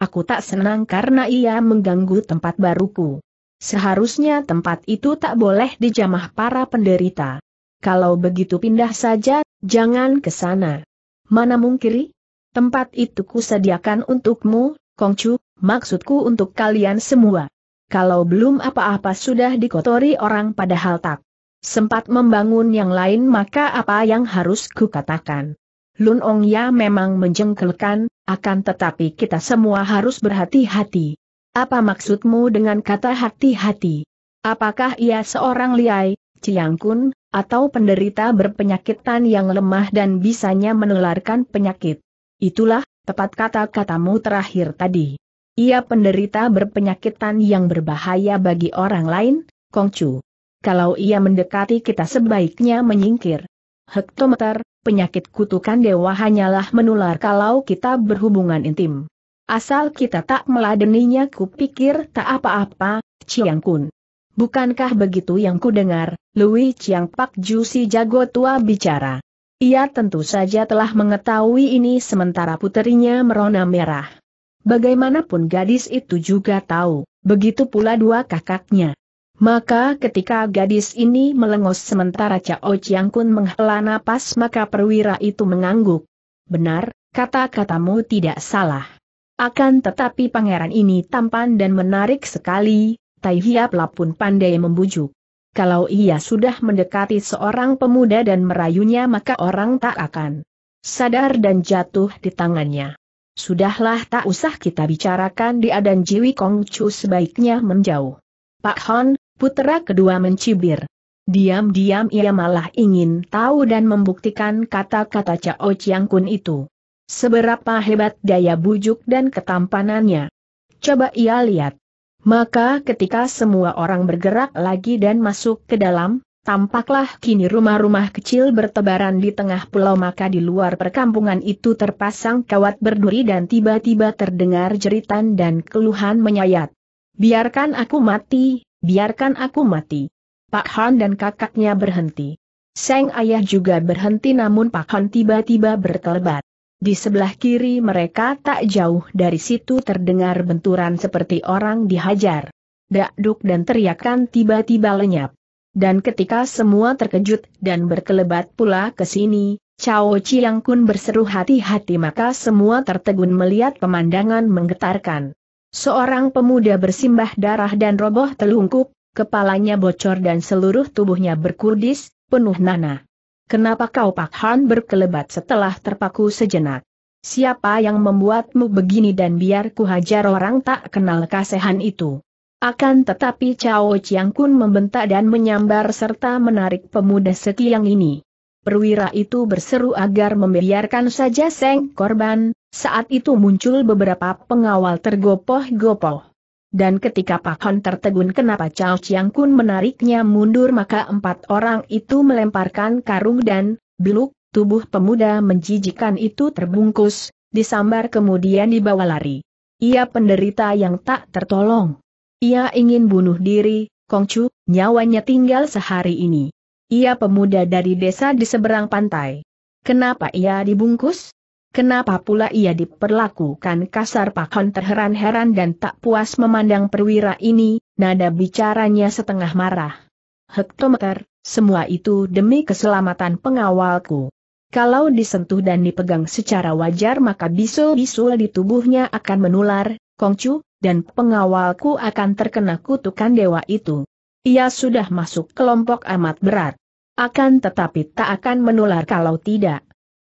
Aku tak senang karena ia mengganggu tempat baruku. Seharusnya tempat itu tak boleh dijamah para penderita. Kalau begitu pindah saja, jangan ke sana. Mana mungkiri? Tempat itu kusediakan untukmu, Kongcu, maksudku untuk kalian semua. Kalau belum apa-apa sudah dikotori orang padahal tak sempat membangun yang lain maka apa yang harus kukatakan? Lun Ong Ya memang menjengkelkan, akan tetapi kita semua harus berhati-hati. Apa maksudmu dengan kata hati-hati? Apakah ia seorang liai, ciangkun, atau penderita berpenyakitan yang lemah dan bisanya menularkan penyakit? Itulah, tepat kata-katamu terakhir tadi. Ia penderita berpenyakitan yang berbahaya bagi orang lain, Kongcu kalau ia mendekati kita sebaiknya menyingkir. Hektometer, penyakit kutukan dewa hanyalah menular kalau kita berhubungan intim. Asal kita tak meladeninya kupikir tak apa-apa, Chiang Kun. Bukankah begitu yang kudengar, dengar, Louis Chiang Pak Ju si jago tua bicara. Ia tentu saja telah mengetahui ini sementara puterinya merona merah. Bagaimanapun gadis itu juga tahu, begitu pula dua kakaknya. Maka ketika gadis ini melengos sementara Cao Chiang Kun menghela napas maka perwira itu mengangguk. Benar, kata-katamu tidak salah. Akan tetapi pangeran ini tampan dan menarik sekali, Tai Hiap pun pandai membujuk. Kalau ia sudah mendekati seorang pemuda dan merayunya maka orang tak akan sadar dan jatuh di tangannya. Sudahlah tak usah kita bicarakan dia dan Jiwi Kong Chu sebaiknya menjauh. Pak Hon, Putera kedua mencibir. Diam-diam ia malah ingin tahu dan membuktikan kata-kata Cao Chiang Kun itu. Seberapa hebat daya bujuk dan ketampanannya. Coba ia lihat. Maka ketika semua orang bergerak lagi dan masuk ke dalam, tampaklah kini rumah-rumah kecil bertebaran di tengah pulau maka di luar perkampungan itu terpasang kawat berduri dan tiba-tiba terdengar jeritan dan keluhan menyayat. Biarkan aku mati, biarkan aku mati. Pak Han dan kakaknya berhenti. Seng ayah juga berhenti namun Pak Han tiba-tiba bertelebat. Di sebelah kiri mereka tak jauh dari situ terdengar benturan seperti orang dihajar. Dakduk dan teriakan tiba-tiba lenyap. Dan ketika semua terkejut dan berkelebat pula ke sini, Cao Chiang Kun berseru hati-hati maka semua tertegun melihat pemandangan menggetarkan. Seorang pemuda bersimbah darah dan roboh telungkup, kepalanya bocor dan seluruh tubuhnya berkurdis, penuh nanah. Kenapa kau Pak Han berkelebat setelah terpaku sejenak? Siapa yang membuatmu begini dan biar ku hajar orang tak kenal kasihan itu? Akan tetapi Cao Chiang Kun membentak dan menyambar serta menarik pemuda setiang ini perwira itu berseru agar membiarkan saja Seng korban, saat itu muncul beberapa pengawal tergopoh-gopoh. Dan ketika Pak Hon tertegun kenapa Chao Chiang Kun menariknya mundur maka empat orang itu melemparkan karung dan, biluk, tubuh pemuda menjijikan itu terbungkus, disambar kemudian dibawa lari. Ia penderita yang tak tertolong. Ia ingin bunuh diri, Kong Chu, nyawanya tinggal sehari ini. Ia pemuda dari desa di seberang pantai. Kenapa ia dibungkus? Kenapa pula ia diperlakukan kasar Pak Hon terheran-heran dan tak puas memandang perwira ini, nada bicaranya setengah marah. Hektometer, semua itu demi keselamatan pengawalku. Kalau disentuh dan dipegang secara wajar maka bisul-bisul di tubuhnya akan menular, Kongcu, dan pengawalku akan terkena kutukan dewa itu. Ia sudah masuk kelompok amat berat. Akan tetapi tak akan menular kalau tidak.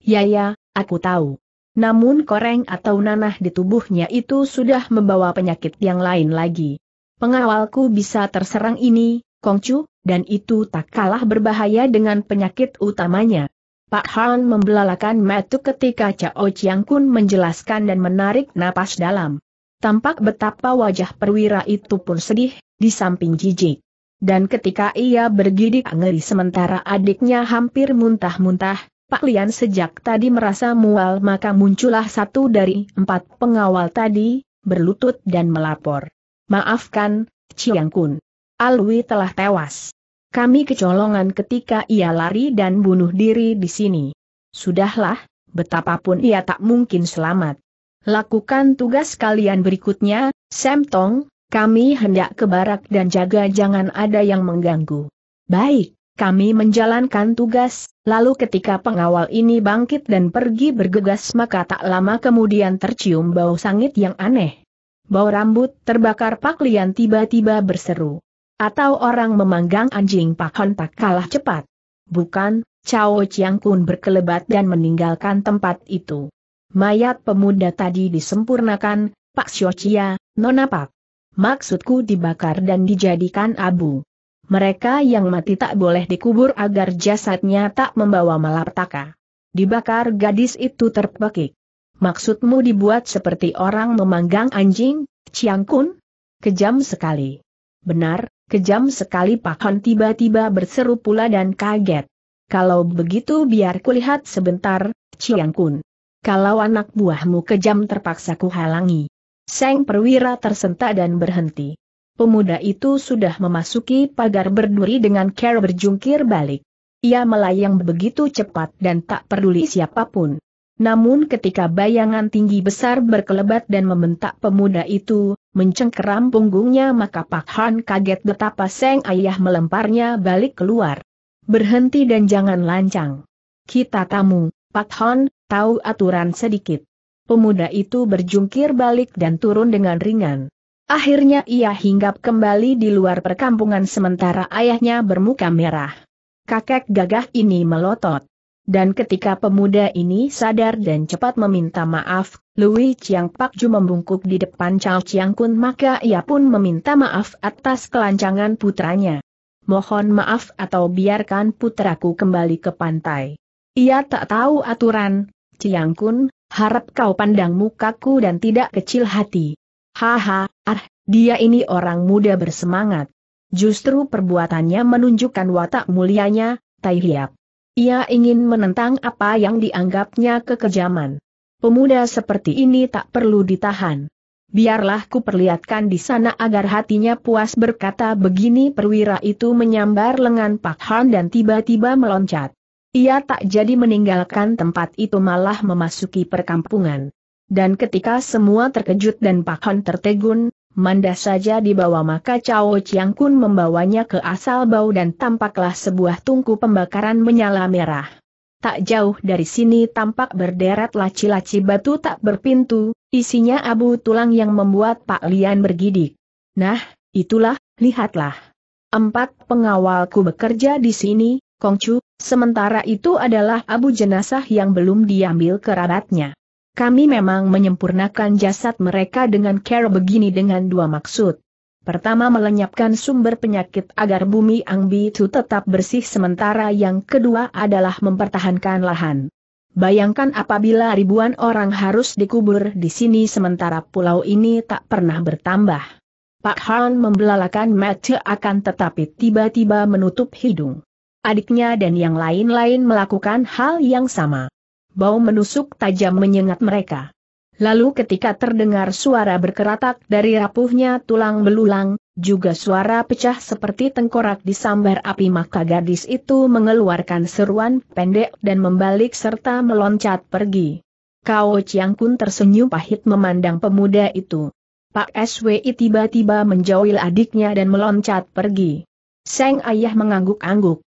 Ya ya, aku tahu. Namun koreng atau nanah di tubuhnya itu sudah membawa penyakit yang lain lagi. Pengawalku bisa terserang ini, Kongcu, dan itu tak kalah berbahaya dengan penyakit utamanya. Pak Han membelalakan metu ketika Cao Chiang Kun menjelaskan dan menarik napas dalam. Tampak betapa wajah perwira itu pun sedih, di samping jijik. Dan ketika ia bergidik ngeri sementara adiknya hampir muntah-muntah, Pak Lian sejak tadi merasa mual maka muncullah satu dari empat pengawal tadi, berlutut dan melapor. Maafkan, Chiang Kun. Alwi telah tewas. Kami kecolongan ketika ia lari dan bunuh diri di sini. Sudahlah, betapapun ia tak mungkin selamat. Lakukan tugas kalian berikutnya, Sam Tong, kami hendak ke barak dan jaga jangan ada yang mengganggu. Baik, kami menjalankan tugas, lalu ketika pengawal ini bangkit dan pergi bergegas maka tak lama kemudian tercium bau sangit yang aneh. Bau rambut terbakar Pak Lian tiba-tiba berseru. Atau orang memanggang anjing Pak Hon tak kalah cepat. Bukan, Cao Chiang Kun berkelebat dan meninggalkan tempat itu. Mayat pemuda tadi disempurnakan, Pak Xiochia, Nona Pak maksudku dibakar dan dijadikan abu. Mereka yang mati tak boleh dikubur agar jasadnya tak membawa malapetaka. Dibakar gadis itu terpekik. Maksudmu dibuat seperti orang memanggang anjing, Chiang Kun? Kejam sekali. Benar, kejam sekali Pak Hon tiba-tiba berseru pula dan kaget. Kalau begitu biar kulihat sebentar, Chiang Kun. Kalau anak buahmu kejam terpaksa kuhalangi. Seng perwira tersentak dan berhenti. Pemuda itu sudah memasuki pagar berduri dengan cara berjungkir balik. Ia melayang begitu cepat dan tak peduli siapapun. Namun ketika bayangan tinggi besar berkelebat dan membentak pemuda itu, mencengkeram punggungnya maka Pak Han kaget betapa Seng Ayah melemparnya balik keluar. Berhenti dan jangan lancang. Kita tamu, Pak Han, tahu aturan sedikit. Pemuda itu berjungkir balik dan turun dengan ringan. Akhirnya ia hinggap kembali di luar perkampungan sementara ayahnya bermuka merah. Kakek gagah ini melotot. Dan ketika pemuda ini sadar dan cepat meminta maaf, Louis Chiang Ju membungkuk di depan Chao Chiang Kun maka ia pun meminta maaf atas kelancangan putranya. Mohon maaf atau biarkan putraku kembali ke pantai. Ia tak tahu aturan, Chiang Kun, harap kau pandang mukaku dan tidak kecil hati. Haha, ah, dia ini orang muda bersemangat. Justru perbuatannya menunjukkan watak mulianya, Tai Hiap. Ia ingin menentang apa yang dianggapnya kekejaman. Pemuda seperti ini tak perlu ditahan. Biarlah ku perlihatkan di sana agar hatinya puas berkata begini perwira itu menyambar lengan Pak Han dan tiba-tiba meloncat. Ia tak jadi meninggalkan tempat itu malah memasuki perkampungan. Dan ketika semua terkejut dan Hon tertegun, Manda saja dibawa maka Cao Chiang Kun membawanya ke asal bau dan tampaklah sebuah tungku pembakaran menyala merah. Tak jauh dari sini tampak berderet laci-laci batu tak berpintu, isinya abu tulang yang membuat Pak Lian bergidik. Nah, itulah, lihatlah. Empat pengawalku bekerja di sini, Kongcu, Sementara itu adalah abu jenazah yang belum diambil kerabatnya. Kami memang menyempurnakan jasad mereka dengan cara begini dengan dua maksud. Pertama melenyapkan sumber penyakit agar bumi Angbi itu tetap bersih sementara yang kedua adalah mempertahankan lahan. Bayangkan apabila ribuan orang harus dikubur di sini sementara pulau ini tak pernah bertambah. Pak Han membelalakan mata akan tetapi tiba-tiba menutup hidung adiknya dan yang lain-lain melakukan hal yang sama. Bau menusuk tajam menyengat mereka. Lalu ketika terdengar suara berkeratak dari rapuhnya tulang belulang, juga suara pecah seperti tengkorak disambar api maka gadis itu mengeluarkan seruan pendek dan membalik serta meloncat pergi. Kao Chiang Kun tersenyum pahit memandang pemuda itu. Pak SWI tiba-tiba menjauhi adiknya dan meloncat pergi. Seng ayah mengangguk-angguk.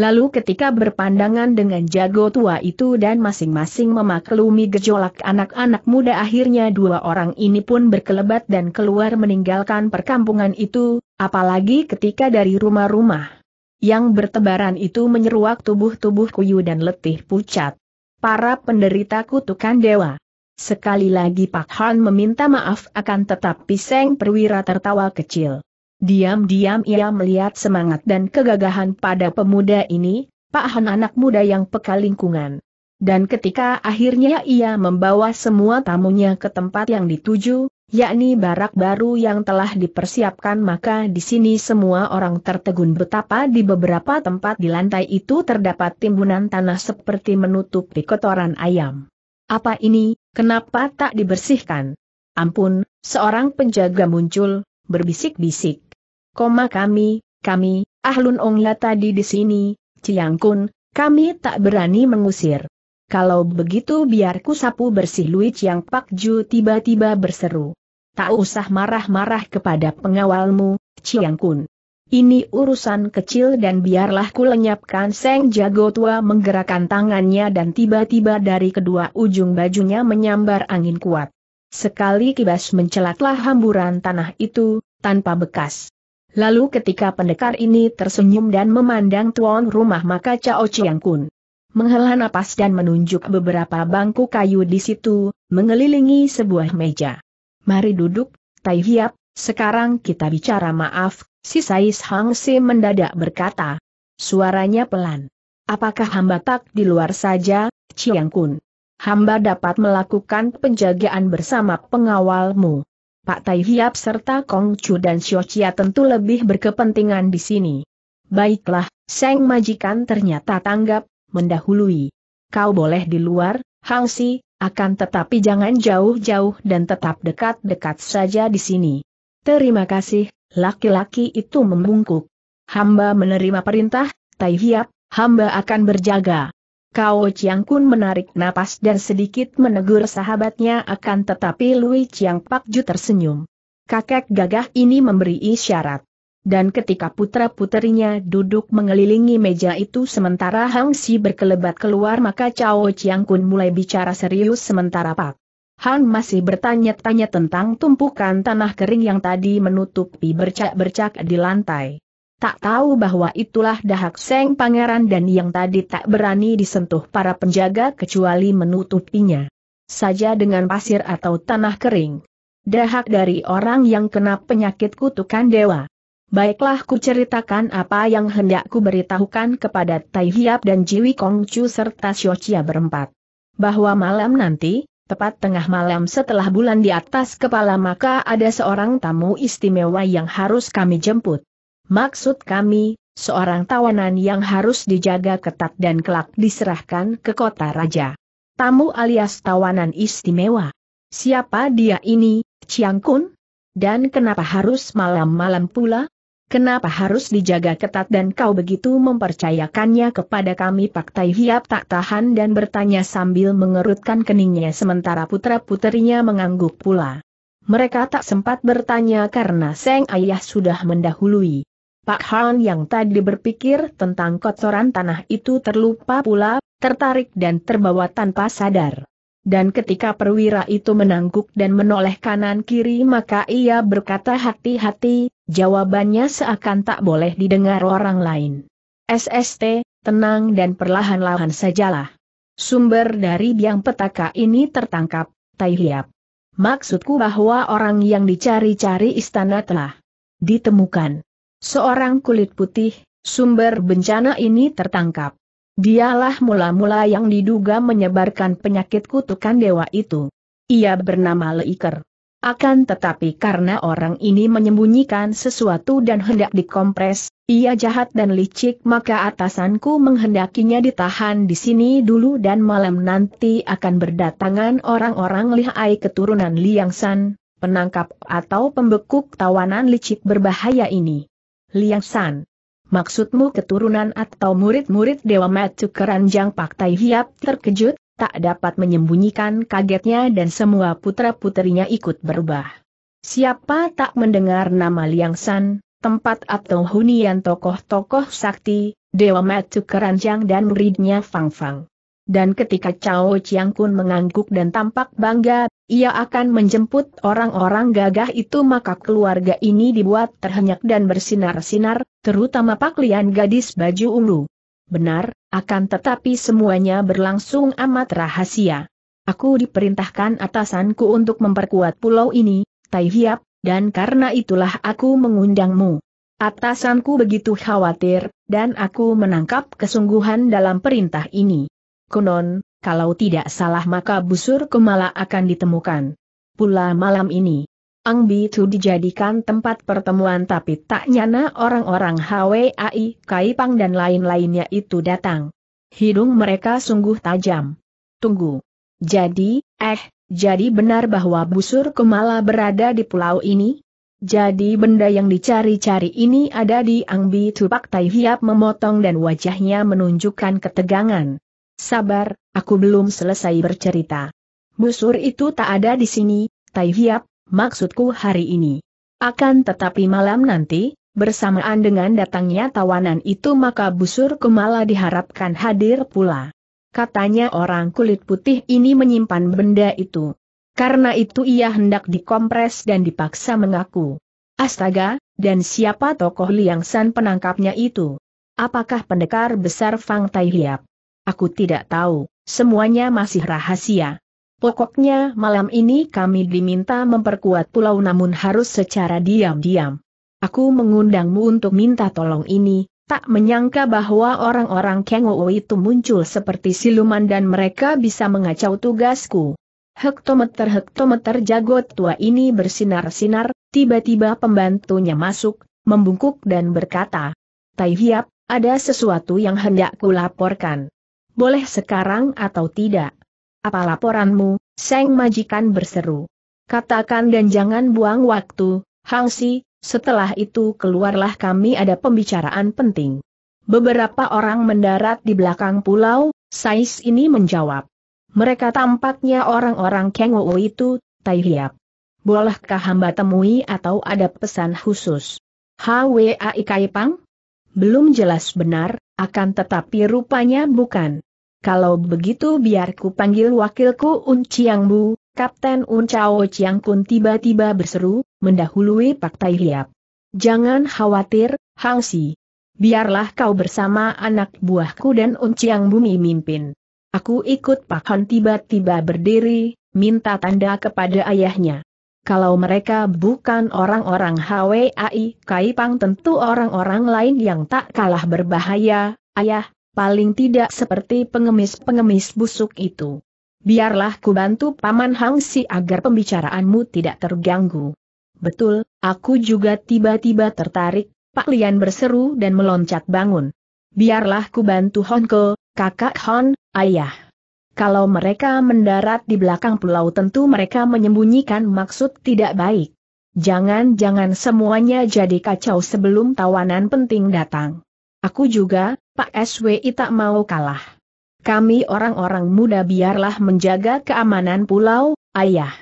Lalu ketika berpandangan dengan jago tua itu dan masing-masing memaklumi gejolak anak-anak muda akhirnya dua orang ini pun berkelebat dan keluar meninggalkan perkampungan itu, apalagi ketika dari rumah-rumah yang bertebaran itu menyeruak tubuh-tubuh kuyu dan letih pucat. Para penderita kutukan dewa. Sekali lagi Pak Han meminta maaf akan tetapi Seng Perwira tertawa kecil. Diam-diam ia melihat semangat dan kegagahan pada pemuda ini, Pak Han anak muda yang peka lingkungan. Dan ketika akhirnya ia membawa semua tamunya ke tempat yang dituju, yakni barak baru yang telah dipersiapkan maka di sini semua orang tertegun betapa di beberapa tempat di lantai itu terdapat timbunan tanah seperti menutupi kotoran ayam. Apa ini, kenapa tak dibersihkan? Ampun, seorang penjaga muncul, berbisik-bisik koma kami, kami, Ahlun Ongla tadi di sini, Ciangkun, kami tak berani mengusir. Kalau begitu biarku sapu bersih Lui Yang Pak Ju tiba-tiba berseru. Tak usah marah-marah kepada pengawalmu, Ciangkun. Ini urusan kecil dan biarlah ku lenyapkan Seng Jago Tua menggerakkan tangannya dan tiba-tiba dari kedua ujung bajunya menyambar angin kuat. Sekali kibas mencelatlah hamburan tanah itu, tanpa bekas. Lalu ketika pendekar ini tersenyum dan memandang tuan rumah maka Cao Chiang Kun menghela napas dan menunjuk beberapa bangku kayu di situ, mengelilingi sebuah meja. Mari duduk, Tai Hiap, sekarang kita bicara maaf, si Sais Hang Si mendadak berkata. Suaranya pelan. Apakah hamba tak di luar saja, Chiang Kun? Hamba dapat melakukan penjagaan bersama pengawalmu. Pak Tai Hiap serta Kong Chu dan Xiao Chia tentu lebih berkepentingan di sini. Baiklah, Seng Majikan ternyata tanggap, mendahului. Kau boleh di luar, Hang Si, akan tetapi jangan jauh-jauh dan tetap dekat-dekat saja di sini. Terima kasih, laki-laki itu membungkuk. Hamba menerima perintah, Tai Hiap, hamba akan berjaga. Kao Chiang Kun menarik napas dan sedikit menegur sahabatnya akan tetapi Lui Chiang Pak Ju tersenyum. Kakek gagah ini memberi isyarat. Dan ketika putra putrinya duduk mengelilingi meja itu sementara Hang Si berkelebat keluar maka Cao Chiang Kun mulai bicara serius sementara Pak. Hang masih bertanya-tanya tentang tumpukan tanah kering yang tadi menutupi bercak-bercak di lantai tak tahu bahwa itulah dahak Seng Pangeran dan yang tadi tak berani disentuh para penjaga kecuali menutupinya. Saja dengan pasir atau tanah kering. Dahak dari orang yang kena penyakit kutukan dewa. Baiklah ku ceritakan apa yang hendak ku beritahukan kepada Tai Hiap dan Jiwi Kongcu serta Xiochia berempat. Bahwa malam nanti, tepat tengah malam setelah bulan di atas kepala maka ada seorang tamu istimewa yang harus kami jemput. Maksud kami, seorang tawanan yang harus dijaga ketat dan kelak diserahkan ke kota raja. Tamu alias tawanan istimewa. Siapa dia ini, Chiang Kun? Dan kenapa harus malam-malam pula? Kenapa harus dijaga ketat dan kau begitu mempercayakannya kepada kami Pak Tai Hiap tak tahan dan bertanya sambil mengerutkan keningnya sementara putra putrinya mengangguk pula. Mereka tak sempat bertanya karena Seng Ayah sudah mendahului. Pak Han yang tadi berpikir tentang kotoran tanah itu terlupa pula, tertarik dan terbawa tanpa sadar. Dan ketika perwira itu menangguk dan menoleh kanan-kiri maka ia berkata hati-hati, jawabannya seakan tak boleh didengar orang lain. SST, tenang dan perlahan-lahan sajalah. Sumber dari biang petaka ini tertangkap, Tai Maksudku bahwa orang yang dicari-cari istana telah ditemukan. Seorang kulit putih, sumber bencana ini tertangkap. Dialah mula-mula yang diduga menyebarkan penyakit kutukan dewa itu. Ia bernama Leiker. Akan tetapi karena orang ini menyembunyikan sesuatu dan hendak dikompres, ia jahat dan licik maka atasanku menghendakinya ditahan di sini dulu dan malam nanti akan berdatangan orang-orang lihai keturunan Liang San, penangkap atau pembekuk tawanan licik berbahaya ini. Liang San. Maksudmu keturunan atau murid-murid Dewa Matu Keranjang Pak Tai Hiap terkejut, tak dapat menyembunyikan kagetnya dan semua putra putrinya ikut berubah. Siapa tak mendengar nama Liang San, tempat atau hunian tokoh-tokoh sakti, Dewa Matu Keranjang dan muridnya Fang Fang dan ketika Cao Chiang Kun mengangguk dan tampak bangga, ia akan menjemput orang-orang gagah itu maka keluarga ini dibuat terhenyak dan bersinar-sinar, terutama pakaian gadis baju ungu. Benar, akan tetapi semuanya berlangsung amat rahasia. Aku diperintahkan atasanku untuk memperkuat pulau ini, Tai Hiap, dan karena itulah aku mengundangmu. Atasanku begitu khawatir, dan aku menangkap kesungguhan dalam perintah ini. Konon, kalau tidak salah maka busur kemala akan ditemukan. Pula malam ini, Ang Bitu dijadikan tempat pertemuan tapi tak nyana orang-orang HWAI, Kaipang dan lain-lainnya itu datang. Hidung mereka sungguh tajam. Tunggu. Jadi, eh, jadi benar bahwa busur kemala berada di pulau ini? Jadi benda yang dicari-cari ini ada di Ang Bitu Pak Tai Hiap memotong dan wajahnya menunjukkan ketegangan. Sabar, aku belum selesai bercerita. Busur itu tak ada di sini, Tai Hiap, maksudku hari ini. Akan tetapi malam nanti, bersamaan dengan datangnya tawanan itu maka busur Kumala diharapkan hadir pula. Katanya orang kulit putih ini menyimpan benda itu. Karena itu ia hendak dikompres dan dipaksa mengaku. Astaga, dan siapa tokoh Liang San penangkapnya itu? Apakah pendekar besar Fang Tai Hiap? Aku tidak tahu, semuanya masih rahasia. Pokoknya malam ini kami diminta memperkuat pulau namun harus secara diam-diam. Aku mengundangmu untuk minta tolong ini, tak menyangka bahwa orang-orang Kengowo itu muncul seperti siluman dan mereka bisa mengacau tugasku. Hektometer-hektometer jagot tua ini bersinar-sinar, tiba-tiba pembantunya masuk, membungkuk dan berkata, Tai Hiap, ada sesuatu yang hendak kulaporkan boleh sekarang atau tidak? Apa laporanmu, Seng Majikan berseru. Katakan dan jangan buang waktu, Hangsi, setelah itu keluarlah kami ada pembicaraan penting. Beberapa orang mendarat di belakang pulau, Sais ini menjawab. Mereka tampaknya orang-orang Kengou itu, Tai Hiap. Bolehkah hamba temui atau ada pesan khusus? HWAI Kaipang? Belum jelas benar, akan tetapi rupanya bukan. Kalau begitu biarku panggil wakilku Un Chiang Bu, Kapten Un Chao Chiang Kun tiba-tiba berseru, mendahului Pak Tai Hiap. Jangan khawatir, Hang Si. Biarlah kau bersama anak buahku dan Un Chiang Bumi mimpin. Aku ikut Pak Han tiba-tiba berdiri, minta tanda kepada ayahnya. Kalau mereka bukan orang-orang HWAI Kaipang tentu orang-orang lain yang tak kalah berbahaya, ayah, paling tidak seperti pengemis-pengemis busuk itu. Biarlah ku bantu Paman Hangsi agar pembicaraanmu tidak terganggu. Betul, aku juga tiba-tiba tertarik, Pak Lian berseru dan meloncat bangun. Biarlah ku bantu Honko, kakak Hon, ayah. Kalau mereka mendarat di belakang pulau tentu mereka menyembunyikan maksud tidak baik. Jangan-jangan semuanya jadi kacau sebelum tawanan penting datang. Aku juga, Pak SWI tak mau kalah. Kami orang-orang muda biarlah menjaga keamanan pulau, ayah.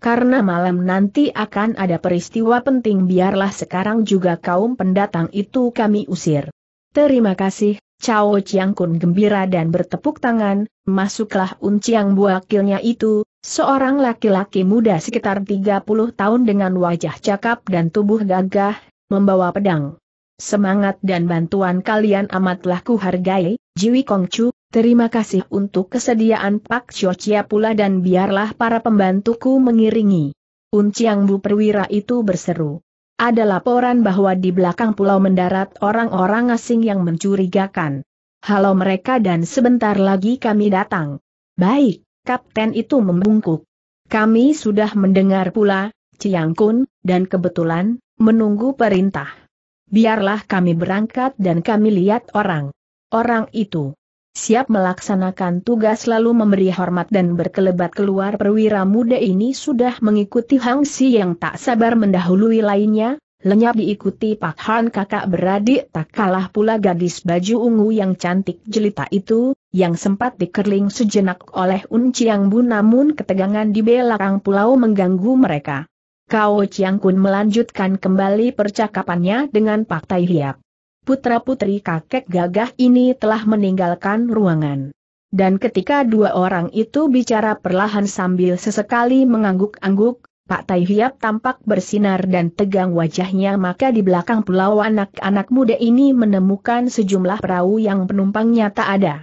Karena malam nanti akan ada peristiwa penting biarlah sekarang juga kaum pendatang itu kami usir. Terima kasih, Cao Chiang Kun gembira dan bertepuk tangan, masuklah un Bu wakilnya itu, Seorang laki-laki muda sekitar 30 tahun dengan wajah cakap dan tubuh gagah, membawa pedang. Semangat dan bantuan kalian amatlah kuhargai, Jiwi Kongcu, terima kasih untuk kesediaan Pak Chia pula dan biarlah para pembantuku mengiringi. Unciang Bu Perwira itu berseru. Ada laporan bahwa di belakang pulau mendarat orang-orang asing yang mencurigakan. Halo mereka dan sebentar lagi kami datang. Baik, kapten itu membungkuk. Kami sudah mendengar pula, Ciang Kun, dan kebetulan, menunggu perintah biarlah kami berangkat dan kami lihat orang. Orang itu siap melaksanakan tugas lalu memberi hormat dan berkelebat keluar perwira muda ini sudah mengikuti Hang Si yang tak sabar mendahului lainnya, lenyap diikuti Pak Han kakak beradik tak kalah pula gadis baju ungu yang cantik jelita itu, yang sempat dikerling sejenak oleh Un Chiang Bu namun ketegangan di belakang pulau mengganggu mereka. Kao Chiang Kun melanjutkan kembali percakapannya dengan Pak Tai Hiap. Putra-putri kakek gagah ini telah meninggalkan ruangan. Dan ketika dua orang itu bicara perlahan sambil sesekali mengangguk-angguk, Pak Tai Hiap tampak bersinar dan tegang wajahnya maka di belakang pulau anak-anak muda ini menemukan sejumlah perahu yang penumpangnya tak ada.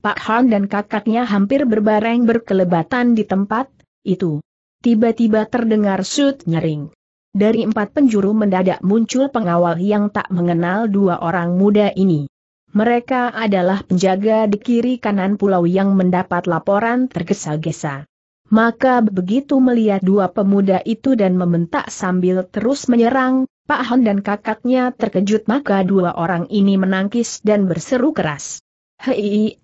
Pak Han dan kakaknya hampir berbareng berkelebatan di tempat itu tiba-tiba terdengar sut nyering. Dari empat penjuru mendadak muncul pengawal yang tak mengenal dua orang muda ini. Mereka adalah penjaga di kiri kanan pulau yang mendapat laporan tergesa-gesa. Maka begitu melihat dua pemuda itu dan membentak sambil terus menyerang, Pak Hon dan kakaknya terkejut maka dua orang ini menangkis dan berseru keras. Hei,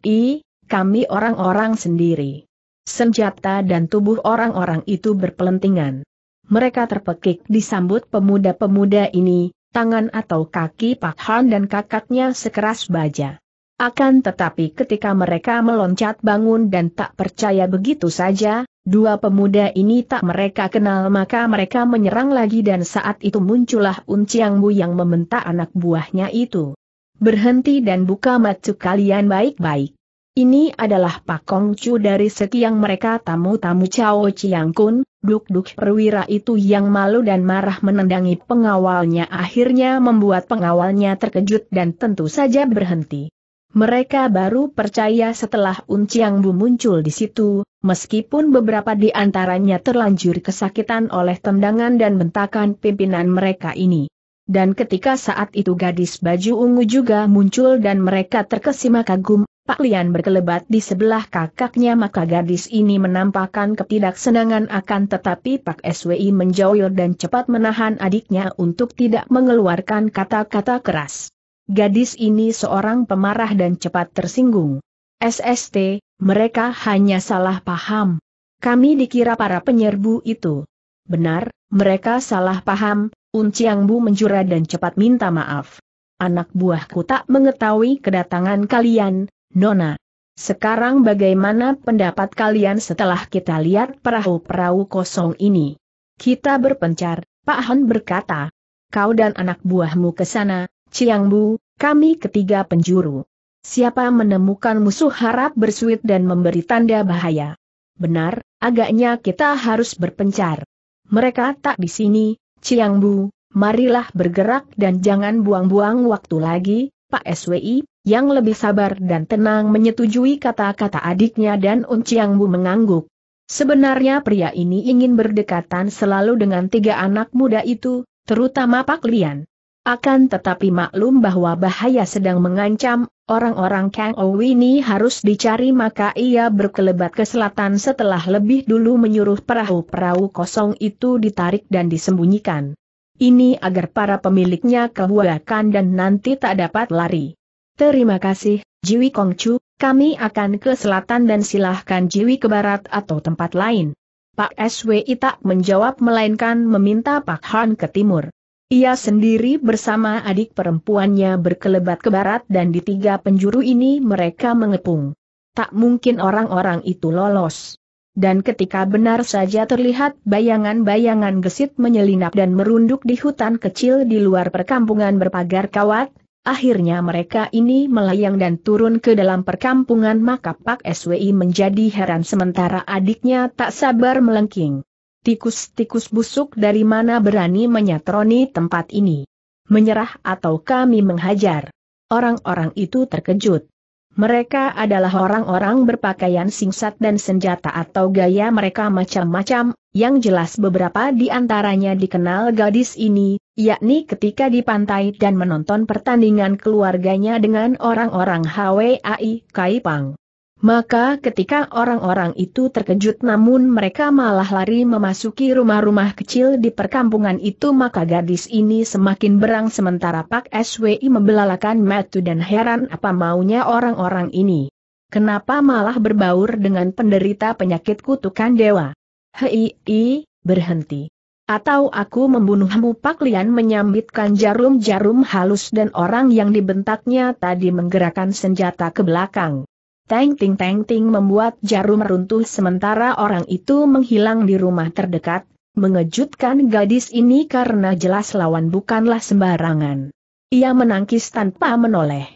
kami orang-orang sendiri senjata dan tubuh orang-orang itu berpelentingan. Mereka terpekik disambut pemuda-pemuda ini, tangan atau kaki Pak Han dan kakaknya sekeras baja. Akan tetapi ketika mereka meloncat bangun dan tak percaya begitu saja, dua pemuda ini tak mereka kenal maka mereka menyerang lagi dan saat itu muncullah Unciang Bu yang meminta anak buahnya itu. Berhenti dan buka matu kalian baik-baik. Ini adalah Pak Kong Chu dari sekian mereka tamu-tamu Cao Chiang Kun, duk-duk perwira itu yang malu dan marah menendangi pengawalnya akhirnya membuat pengawalnya terkejut dan tentu saja berhenti. Mereka baru percaya setelah Chiang Bu muncul di situ, meskipun beberapa di antaranya terlanjur kesakitan oleh tendangan dan bentakan pimpinan mereka ini. Dan ketika saat itu gadis baju ungu juga muncul dan mereka terkesima kagum, Pak Lian berkelebat di sebelah kakaknya maka gadis ini menampakkan ketidaksenangan akan tetapi Pak SWI menjauh dan cepat menahan adiknya untuk tidak mengeluarkan kata-kata keras. Gadis ini seorang pemarah dan cepat tersinggung. SST, mereka hanya salah paham. Kami dikira para penyerbu itu. Benar, mereka salah paham, Unciang Bu menjura dan cepat minta maaf. Anak buahku tak mengetahui kedatangan kalian, Nona. Sekarang bagaimana pendapat kalian setelah kita lihat perahu-perahu kosong ini? Kita berpencar, Pak Han berkata. Kau dan anak buahmu ke sana, Ciang Bu, kami ketiga penjuru. Siapa menemukan musuh harap bersuit dan memberi tanda bahaya. Benar, agaknya kita harus berpencar. Mereka tak di sini, Ciang Bu, marilah bergerak dan jangan buang-buang waktu lagi, Pak SWI, yang lebih sabar dan tenang menyetujui kata-kata adiknya dan Unciang Bu mengangguk. Sebenarnya pria ini ingin berdekatan selalu dengan tiga anak muda itu, terutama Pak Lian. Akan tetapi maklum bahwa bahaya sedang mengancam, orang-orang Kang ini harus dicari maka ia berkelebat ke selatan setelah lebih dulu menyuruh perahu-perahu kosong itu ditarik dan disembunyikan. Ini agar para pemiliknya kehuakan dan nanti tak dapat lari. Terima kasih, Jiwi Kongcu, kami akan ke selatan dan silahkan Jiwi ke barat atau tempat lain. Pak SWI tak menjawab melainkan meminta Pak Han ke timur. Ia sendiri bersama adik perempuannya berkelebat ke barat dan di tiga penjuru ini mereka mengepung. Tak mungkin orang-orang itu lolos. Dan ketika benar saja terlihat bayangan-bayangan gesit menyelinap dan merunduk di hutan kecil di luar perkampungan berpagar kawat, Akhirnya mereka ini melayang dan turun ke dalam perkampungan maka Pak SWI menjadi heran sementara adiknya tak sabar melengking. Tikus-tikus busuk dari mana berani menyatroni tempat ini? Menyerah atau kami menghajar? Orang-orang itu terkejut. Mereka adalah orang-orang berpakaian singkat dan senjata atau gaya mereka macam-macam, yang jelas beberapa di antaranya dikenal gadis ini, yakni ketika di pantai dan menonton pertandingan keluarganya dengan orang-orang HWAI Kaipang. Maka ketika orang-orang itu terkejut namun mereka malah lari memasuki rumah-rumah kecil di perkampungan itu maka gadis ini semakin berang sementara Pak SWI membelalakan matu dan heran apa maunya orang-orang ini. Kenapa malah berbaur dengan penderita penyakit kutukan dewa? Hei, i, berhenti. Atau aku membunuhmu Pak Lian menyambitkan jarum-jarum halus dan orang yang dibentaknya tadi menggerakkan senjata ke belakang. Teng-ting-teng-ting membuat jarum runtuh sementara orang itu menghilang di rumah terdekat, mengejutkan gadis ini karena jelas lawan bukanlah sembarangan. Ia menangkis tanpa menoleh.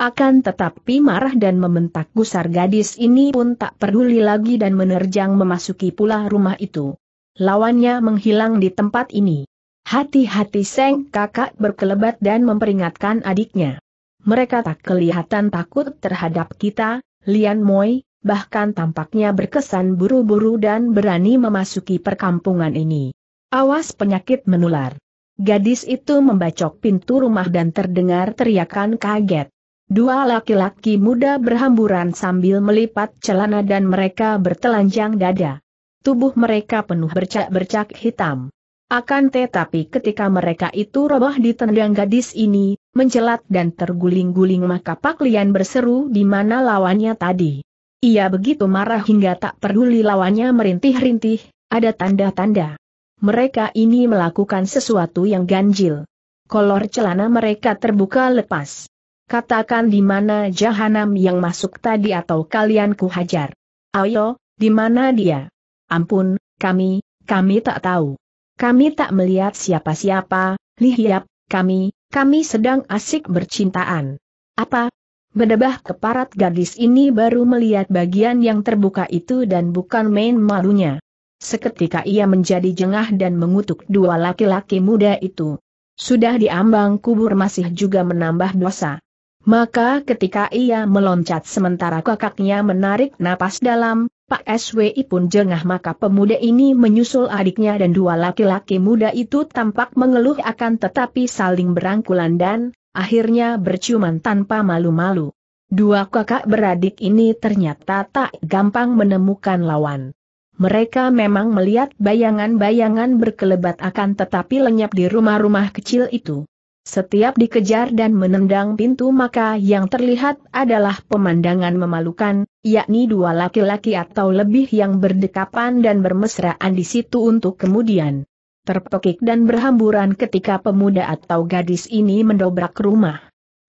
Akan tetapi marah dan membentak gusar gadis ini pun tak peduli lagi dan menerjang memasuki pula rumah itu. Lawannya menghilang di tempat ini. Hati-hati Seng kakak berkelebat dan memperingatkan adiknya. Mereka tak kelihatan takut terhadap kita, Lian Moi, bahkan tampaknya berkesan buru-buru dan berani memasuki perkampungan ini. Awas penyakit menular. Gadis itu membacok pintu rumah dan terdengar teriakan kaget. Dua laki-laki muda berhamburan sambil melipat celana dan mereka bertelanjang dada. Tubuh mereka penuh bercak-bercak hitam. Akan tetapi ketika mereka itu roboh ditendang gadis ini, mencelat dan terguling-guling maka Pak Lian berseru di mana lawannya tadi. Ia begitu marah hingga tak peduli lawannya merintih-rintih, ada tanda-tanda. Mereka ini melakukan sesuatu yang ganjil. Kolor celana mereka terbuka lepas. Katakan di mana jahanam yang masuk tadi atau kalian kuhajar. Ayo, di mana dia? Ampun, kami, kami tak tahu. Kami tak melihat siapa-siapa, lihiap, kami, kami sedang asik bercintaan. Apa? Bedebah keparat gadis ini baru melihat bagian yang terbuka itu dan bukan main malunya. Seketika ia menjadi jengah dan mengutuk dua laki-laki muda itu. Sudah diambang kubur masih juga menambah dosa. Maka ketika ia meloncat sementara kakaknya menarik napas dalam, Pak SWI pun jengah maka pemuda ini menyusul adiknya dan dua laki-laki muda itu tampak mengeluh akan tetapi saling berangkulan dan, akhirnya berciuman tanpa malu-malu. Dua kakak beradik ini ternyata tak gampang menemukan lawan. Mereka memang melihat bayangan-bayangan berkelebat akan tetapi lenyap di rumah-rumah kecil itu. Setiap dikejar dan menendang pintu maka yang terlihat adalah pemandangan memalukan, yakni dua laki-laki atau lebih yang berdekapan dan bermesraan di situ untuk kemudian terpekik dan berhamburan ketika pemuda atau gadis ini mendobrak rumah.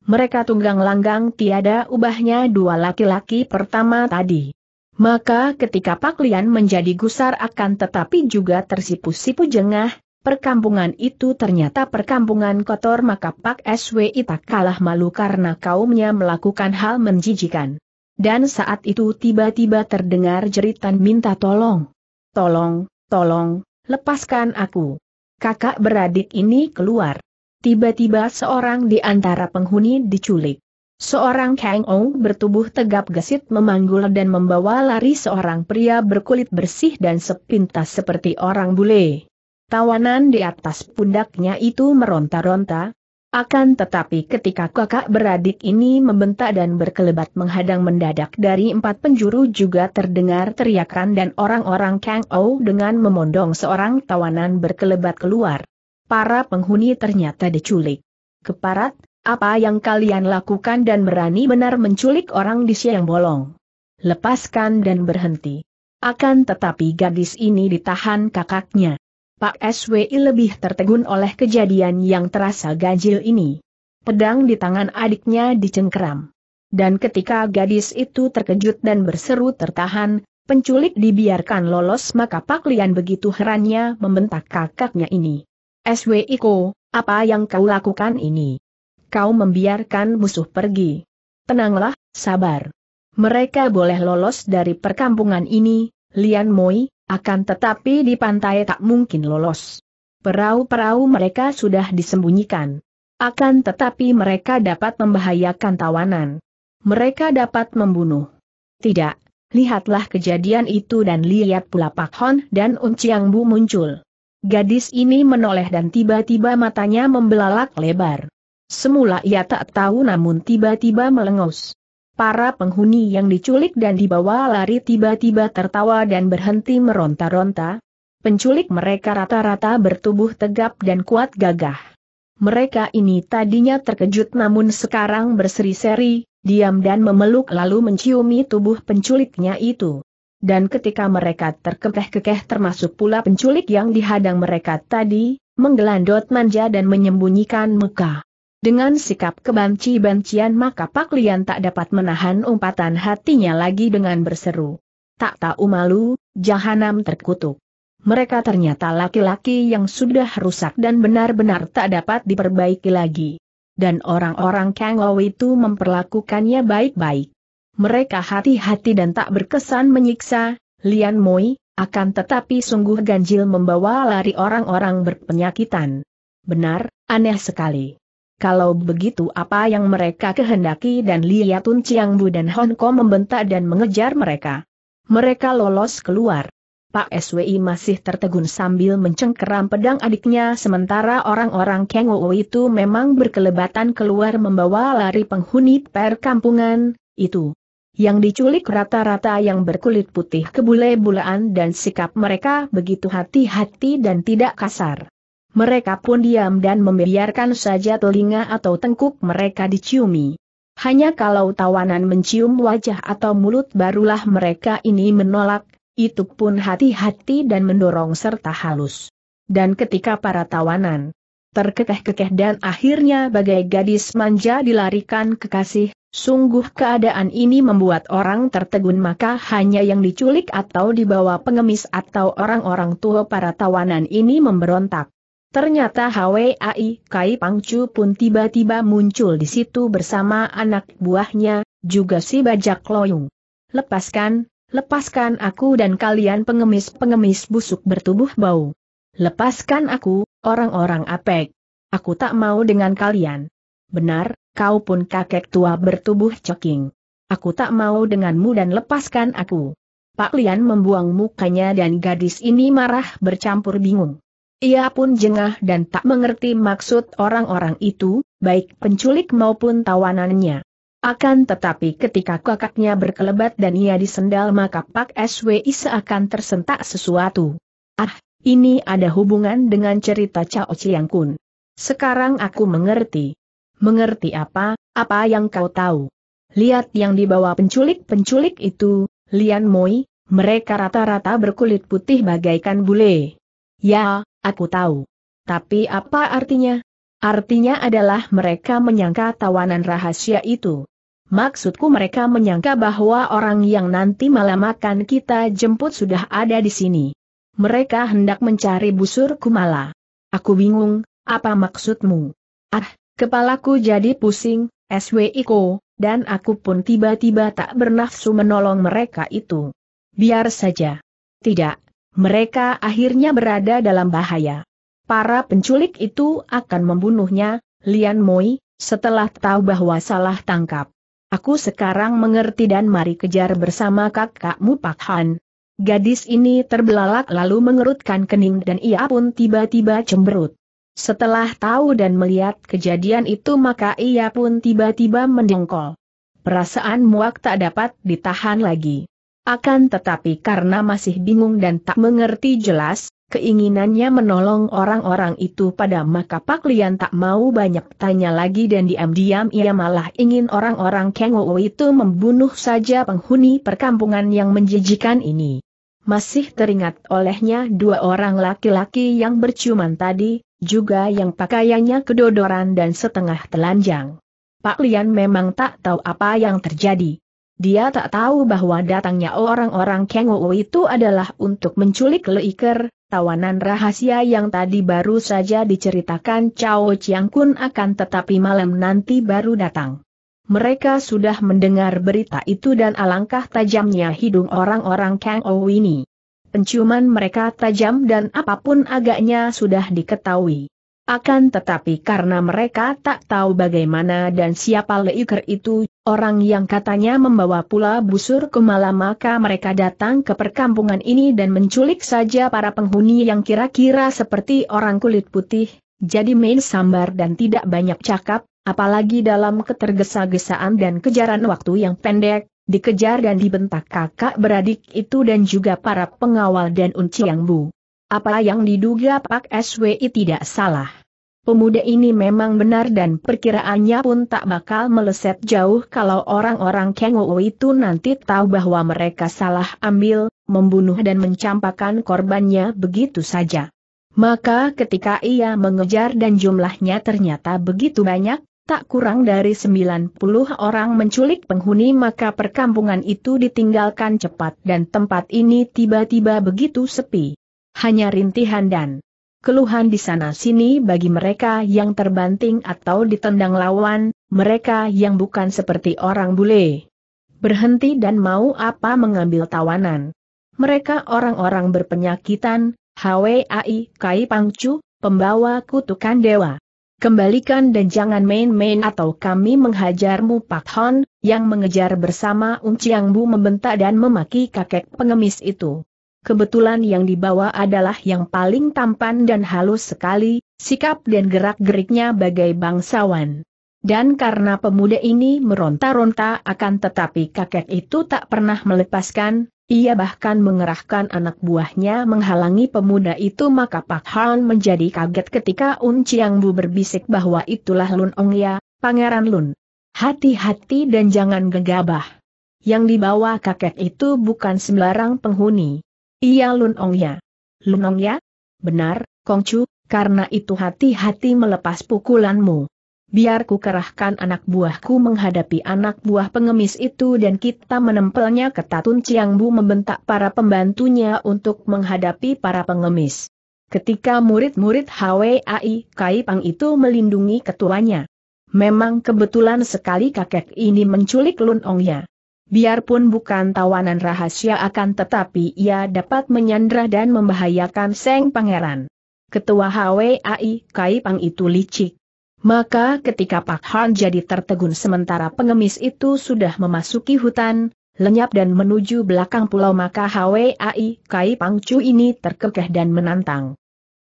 Mereka tunggang langgang tiada ubahnya dua laki-laki pertama tadi. Maka ketika Pak Lian menjadi gusar akan tetapi juga tersipu-sipu jengah, Perkampungan itu ternyata perkampungan kotor maka Pak SWI tak kalah malu karena kaumnya melakukan hal menjijikan. Dan saat itu tiba-tiba terdengar jeritan minta tolong. Tolong, tolong, lepaskan aku. Kakak beradik ini keluar. Tiba-tiba seorang di antara penghuni diculik. Seorang Kang Ong bertubuh tegap gesit memanggul dan membawa lari seorang pria berkulit bersih dan sepintas seperti orang bule. Tawanan di atas pundaknya itu meronta-ronta. Akan tetapi ketika kakak beradik ini membentak dan berkelebat menghadang mendadak dari empat penjuru juga terdengar teriakan dan orang-orang Kang Ou dengan memondong seorang tawanan berkelebat keluar. Para penghuni ternyata diculik. Keparat, apa yang kalian lakukan dan berani benar menculik orang di siang bolong? Lepaskan dan berhenti. Akan tetapi gadis ini ditahan kakaknya. Pak SWI lebih tertegun oleh kejadian yang terasa ganjil ini. Pedang di tangan adiknya dicengkeram. Dan ketika gadis itu terkejut dan berseru tertahan, penculik dibiarkan lolos maka Pak Lian begitu herannya membentak kakaknya ini. SWI ko, apa yang kau lakukan ini? Kau membiarkan musuh pergi. Tenanglah, sabar. Mereka boleh lolos dari perkampungan ini, Lian Moi, akan tetapi di pantai tak mungkin lolos. Perahu-perahu mereka sudah disembunyikan. Akan tetapi mereka dapat membahayakan tawanan. Mereka dapat membunuh. Tidak, lihatlah kejadian itu dan lihat pula Pak Hon dan Unciang Bu muncul. Gadis ini menoleh dan tiba-tiba matanya membelalak lebar. Semula ia tak tahu namun tiba-tiba melengus. Para penghuni yang diculik dan dibawa lari tiba-tiba tertawa dan berhenti meronta-ronta. Penculik mereka rata-rata bertubuh tegap dan kuat gagah. Mereka ini tadinya terkejut namun sekarang berseri-seri, diam dan memeluk lalu menciumi tubuh penculiknya itu. Dan ketika mereka terkekeh-kekeh termasuk pula penculik yang dihadang mereka tadi, menggelandot manja dan menyembunyikan mekah. Dengan sikap kebanci-bancian maka Pak Lian tak dapat menahan umpatan hatinya lagi dengan berseru. Tak tahu malu, jahanam terkutuk. Mereka ternyata laki-laki yang sudah rusak dan benar-benar tak dapat diperbaiki lagi. Dan orang-orang Kangou itu memperlakukannya baik-baik. Mereka hati-hati dan tak berkesan menyiksa, Lian Moi, akan tetapi sungguh ganjil membawa lari orang-orang berpenyakitan. Benar, aneh sekali. Kalau begitu apa yang mereka kehendaki dan Lia Tun Chiang Bu dan Hong Kong membentak dan mengejar mereka. Mereka lolos keluar. Pak SWI masih tertegun sambil mencengkeram pedang adiknya sementara orang-orang Kang Wu itu memang berkelebatan keluar membawa lari penghuni perkampungan, itu. Yang diculik rata-rata yang berkulit putih kebule-bulaan dan sikap mereka begitu hati-hati dan tidak kasar. Mereka pun diam dan membiarkan saja telinga atau tengkuk mereka diciumi. Hanya kalau tawanan mencium wajah atau mulut barulah mereka ini menolak, itu pun hati-hati dan mendorong serta halus. Dan ketika para tawanan terkekeh-kekeh dan akhirnya bagai gadis manja dilarikan kekasih, sungguh keadaan ini membuat orang tertegun maka hanya yang diculik atau dibawa pengemis atau orang-orang tua para tawanan ini memberontak. Ternyata Hwai Kai Pangcu pun tiba-tiba muncul di situ bersama anak buahnya, juga si bajak loyung. Lepaskan, lepaskan aku dan kalian pengemis-pengemis busuk bertubuh bau. Lepaskan aku, orang-orang apek. Aku tak mau dengan kalian. Benar, kau pun kakek tua bertubuh coking. Aku tak mau denganmu dan lepaskan aku. Pak Lian membuang mukanya dan gadis ini marah bercampur bingung. Ia pun jengah dan tak mengerti maksud orang-orang itu, baik penculik maupun tawanannya. Akan tetapi ketika kakaknya berkelebat dan ia disendal maka Pak SWI seakan tersentak sesuatu. Ah, ini ada hubungan dengan cerita Cao Chiang Kun. Sekarang aku mengerti. Mengerti apa, apa yang kau tahu. Lihat yang dibawa penculik-penculik itu, Lian Moi, mereka rata-rata berkulit putih bagaikan bule. Ya, Aku tahu. Tapi apa artinya? Artinya adalah mereka menyangka tawanan rahasia itu. Maksudku mereka menyangka bahwa orang yang nanti malam akan kita jemput sudah ada di sini. Mereka hendak mencari busur kumala. Aku bingung, apa maksudmu? Ah, kepalaku jadi pusing, SWIKO, dan aku pun tiba-tiba tak bernafsu menolong mereka itu. Biar saja. Tidak, mereka akhirnya berada dalam bahaya. Para penculik itu akan membunuhnya, Lian Moi, setelah tahu bahwa salah tangkap. Aku sekarang mengerti dan mari kejar bersama kakakmu Pak Han. Gadis ini terbelalak lalu mengerutkan kening dan ia pun tiba-tiba cemberut. Setelah tahu dan melihat kejadian itu maka ia pun tiba-tiba mendengkol. Perasaan muak tak dapat ditahan lagi. Akan tetapi karena masih bingung dan tak mengerti jelas, keinginannya menolong orang-orang itu pada maka Pak Lian tak mau banyak tanya lagi dan diam-diam ia malah ingin orang-orang kengowo itu membunuh saja penghuni perkampungan yang menjijikan ini. Masih teringat olehnya dua orang laki-laki yang berciuman tadi, juga yang pakaiannya kedodoran dan setengah telanjang. Pak Lian memang tak tahu apa yang terjadi. Dia tak tahu bahwa datangnya orang-orang Kengo itu adalah untuk menculik Leiker, tawanan rahasia yang tadi baru saja diceritakan Cao Chiang Kun akan tetapi malam nanti baru datang. Mereka sudah mendengar berita itu dan alangkah tajamnya hidung orang-orang Kang Ou ini. Penciuman mereka tajam dan apapun agaknya sudah diketahui. Akan tetapi karena mereka tak tahu bagaimana dan siapa Leiker itu, orang yang katanya membawa pula busur kemala maka mereka datang ke perkampungan ini dan menculik saja para penghuni yang kira-kira seperti orang kulit putih, jadi main sambar dan tidak banyak cakap, apalagi dalam ketergesa-gesaan dan kejaran waktu yang pendek, dikejar dan dibentak kakak beradik itu dan juga para pengawal dan unci yang bu. Apa yang diduga Pak SWI tidak salah. Pemuda ini memang benar dan perkiraannya pun tak bakal meleset jauh kalau orang-orang Kengowo itu nanti tahu bahwa mereka salah ambil, membunuh dan mencampakkan korbannya begitu saja. Maka ketika ia mengejar dan jumlahnya ternyata begitu banyak, tak kurang dari 90 orang menculik penghuni maka perkampungan itu ditinggalkan cepat dan tempat ini tiba-tiba begitu sepi. Hanya rintihan dan keluhan di sana-sini bagi mereka yang terbanting atau ditendang lawan, mereka yang bukan seperti orang bule. Berhenti dan mau apa mengambil tawanan. Mereka orang-orang berpenyakitan, HWAI Kai Pangcu, pembawa kutukan dewa. Kembalikan dan jangan main-main atau kami menghajarmu Pak Hon, yang mengejar bersama Unciangbu Bu membentak dan memaki kakek pengemis itu kebetulan yang dibawa adalah yang paling tampan dan halus sekali, sikap dan gerak-geriknya bagai bangsawan. Dan karena pemuda ini meronta-ronta akan tetapi kakek itu tak pernah melepaskan, ia bahkan mengerahkan anak buahnya menghalangi pemuda itu maka Pak Han menjadi kaget ketika Un Chiang Bu berbisik bahwa itulah Lun Ong Ya, Pangeran Lun. Hati-hati dan jangan gegabah. Yang dibawa kakek itu bukan sembarang penghuni. Iya lunong ya. ya. Benar, Kongcu, karena itu hati-hati melepas pukulanmu. Biar ku kerahkan anak buahku menghadapi anak buah pengemis itu dan kita menempelnya ke Tatun Ciangbu membentak para pembantunya untuk menghadapi para pengemis. Ketika murid-murid HWAI Pang itu melindungi ketuanya. Memang kebetulan sekali kakek ini menculik ya. Biarpun bukan tawanan rahasia akan tetapi ia dapat menyandra dan membahayakan Seng Pangeran. Ketua HWAI Kai Pang itu licik. Maka ketika Pak Han jadi tertegun sementara pengemis itu sudah memasuki hutan, lenyap dan menuju belakang pulau maka HWAI Kai Pang Chu ini terkekeh dan menantang.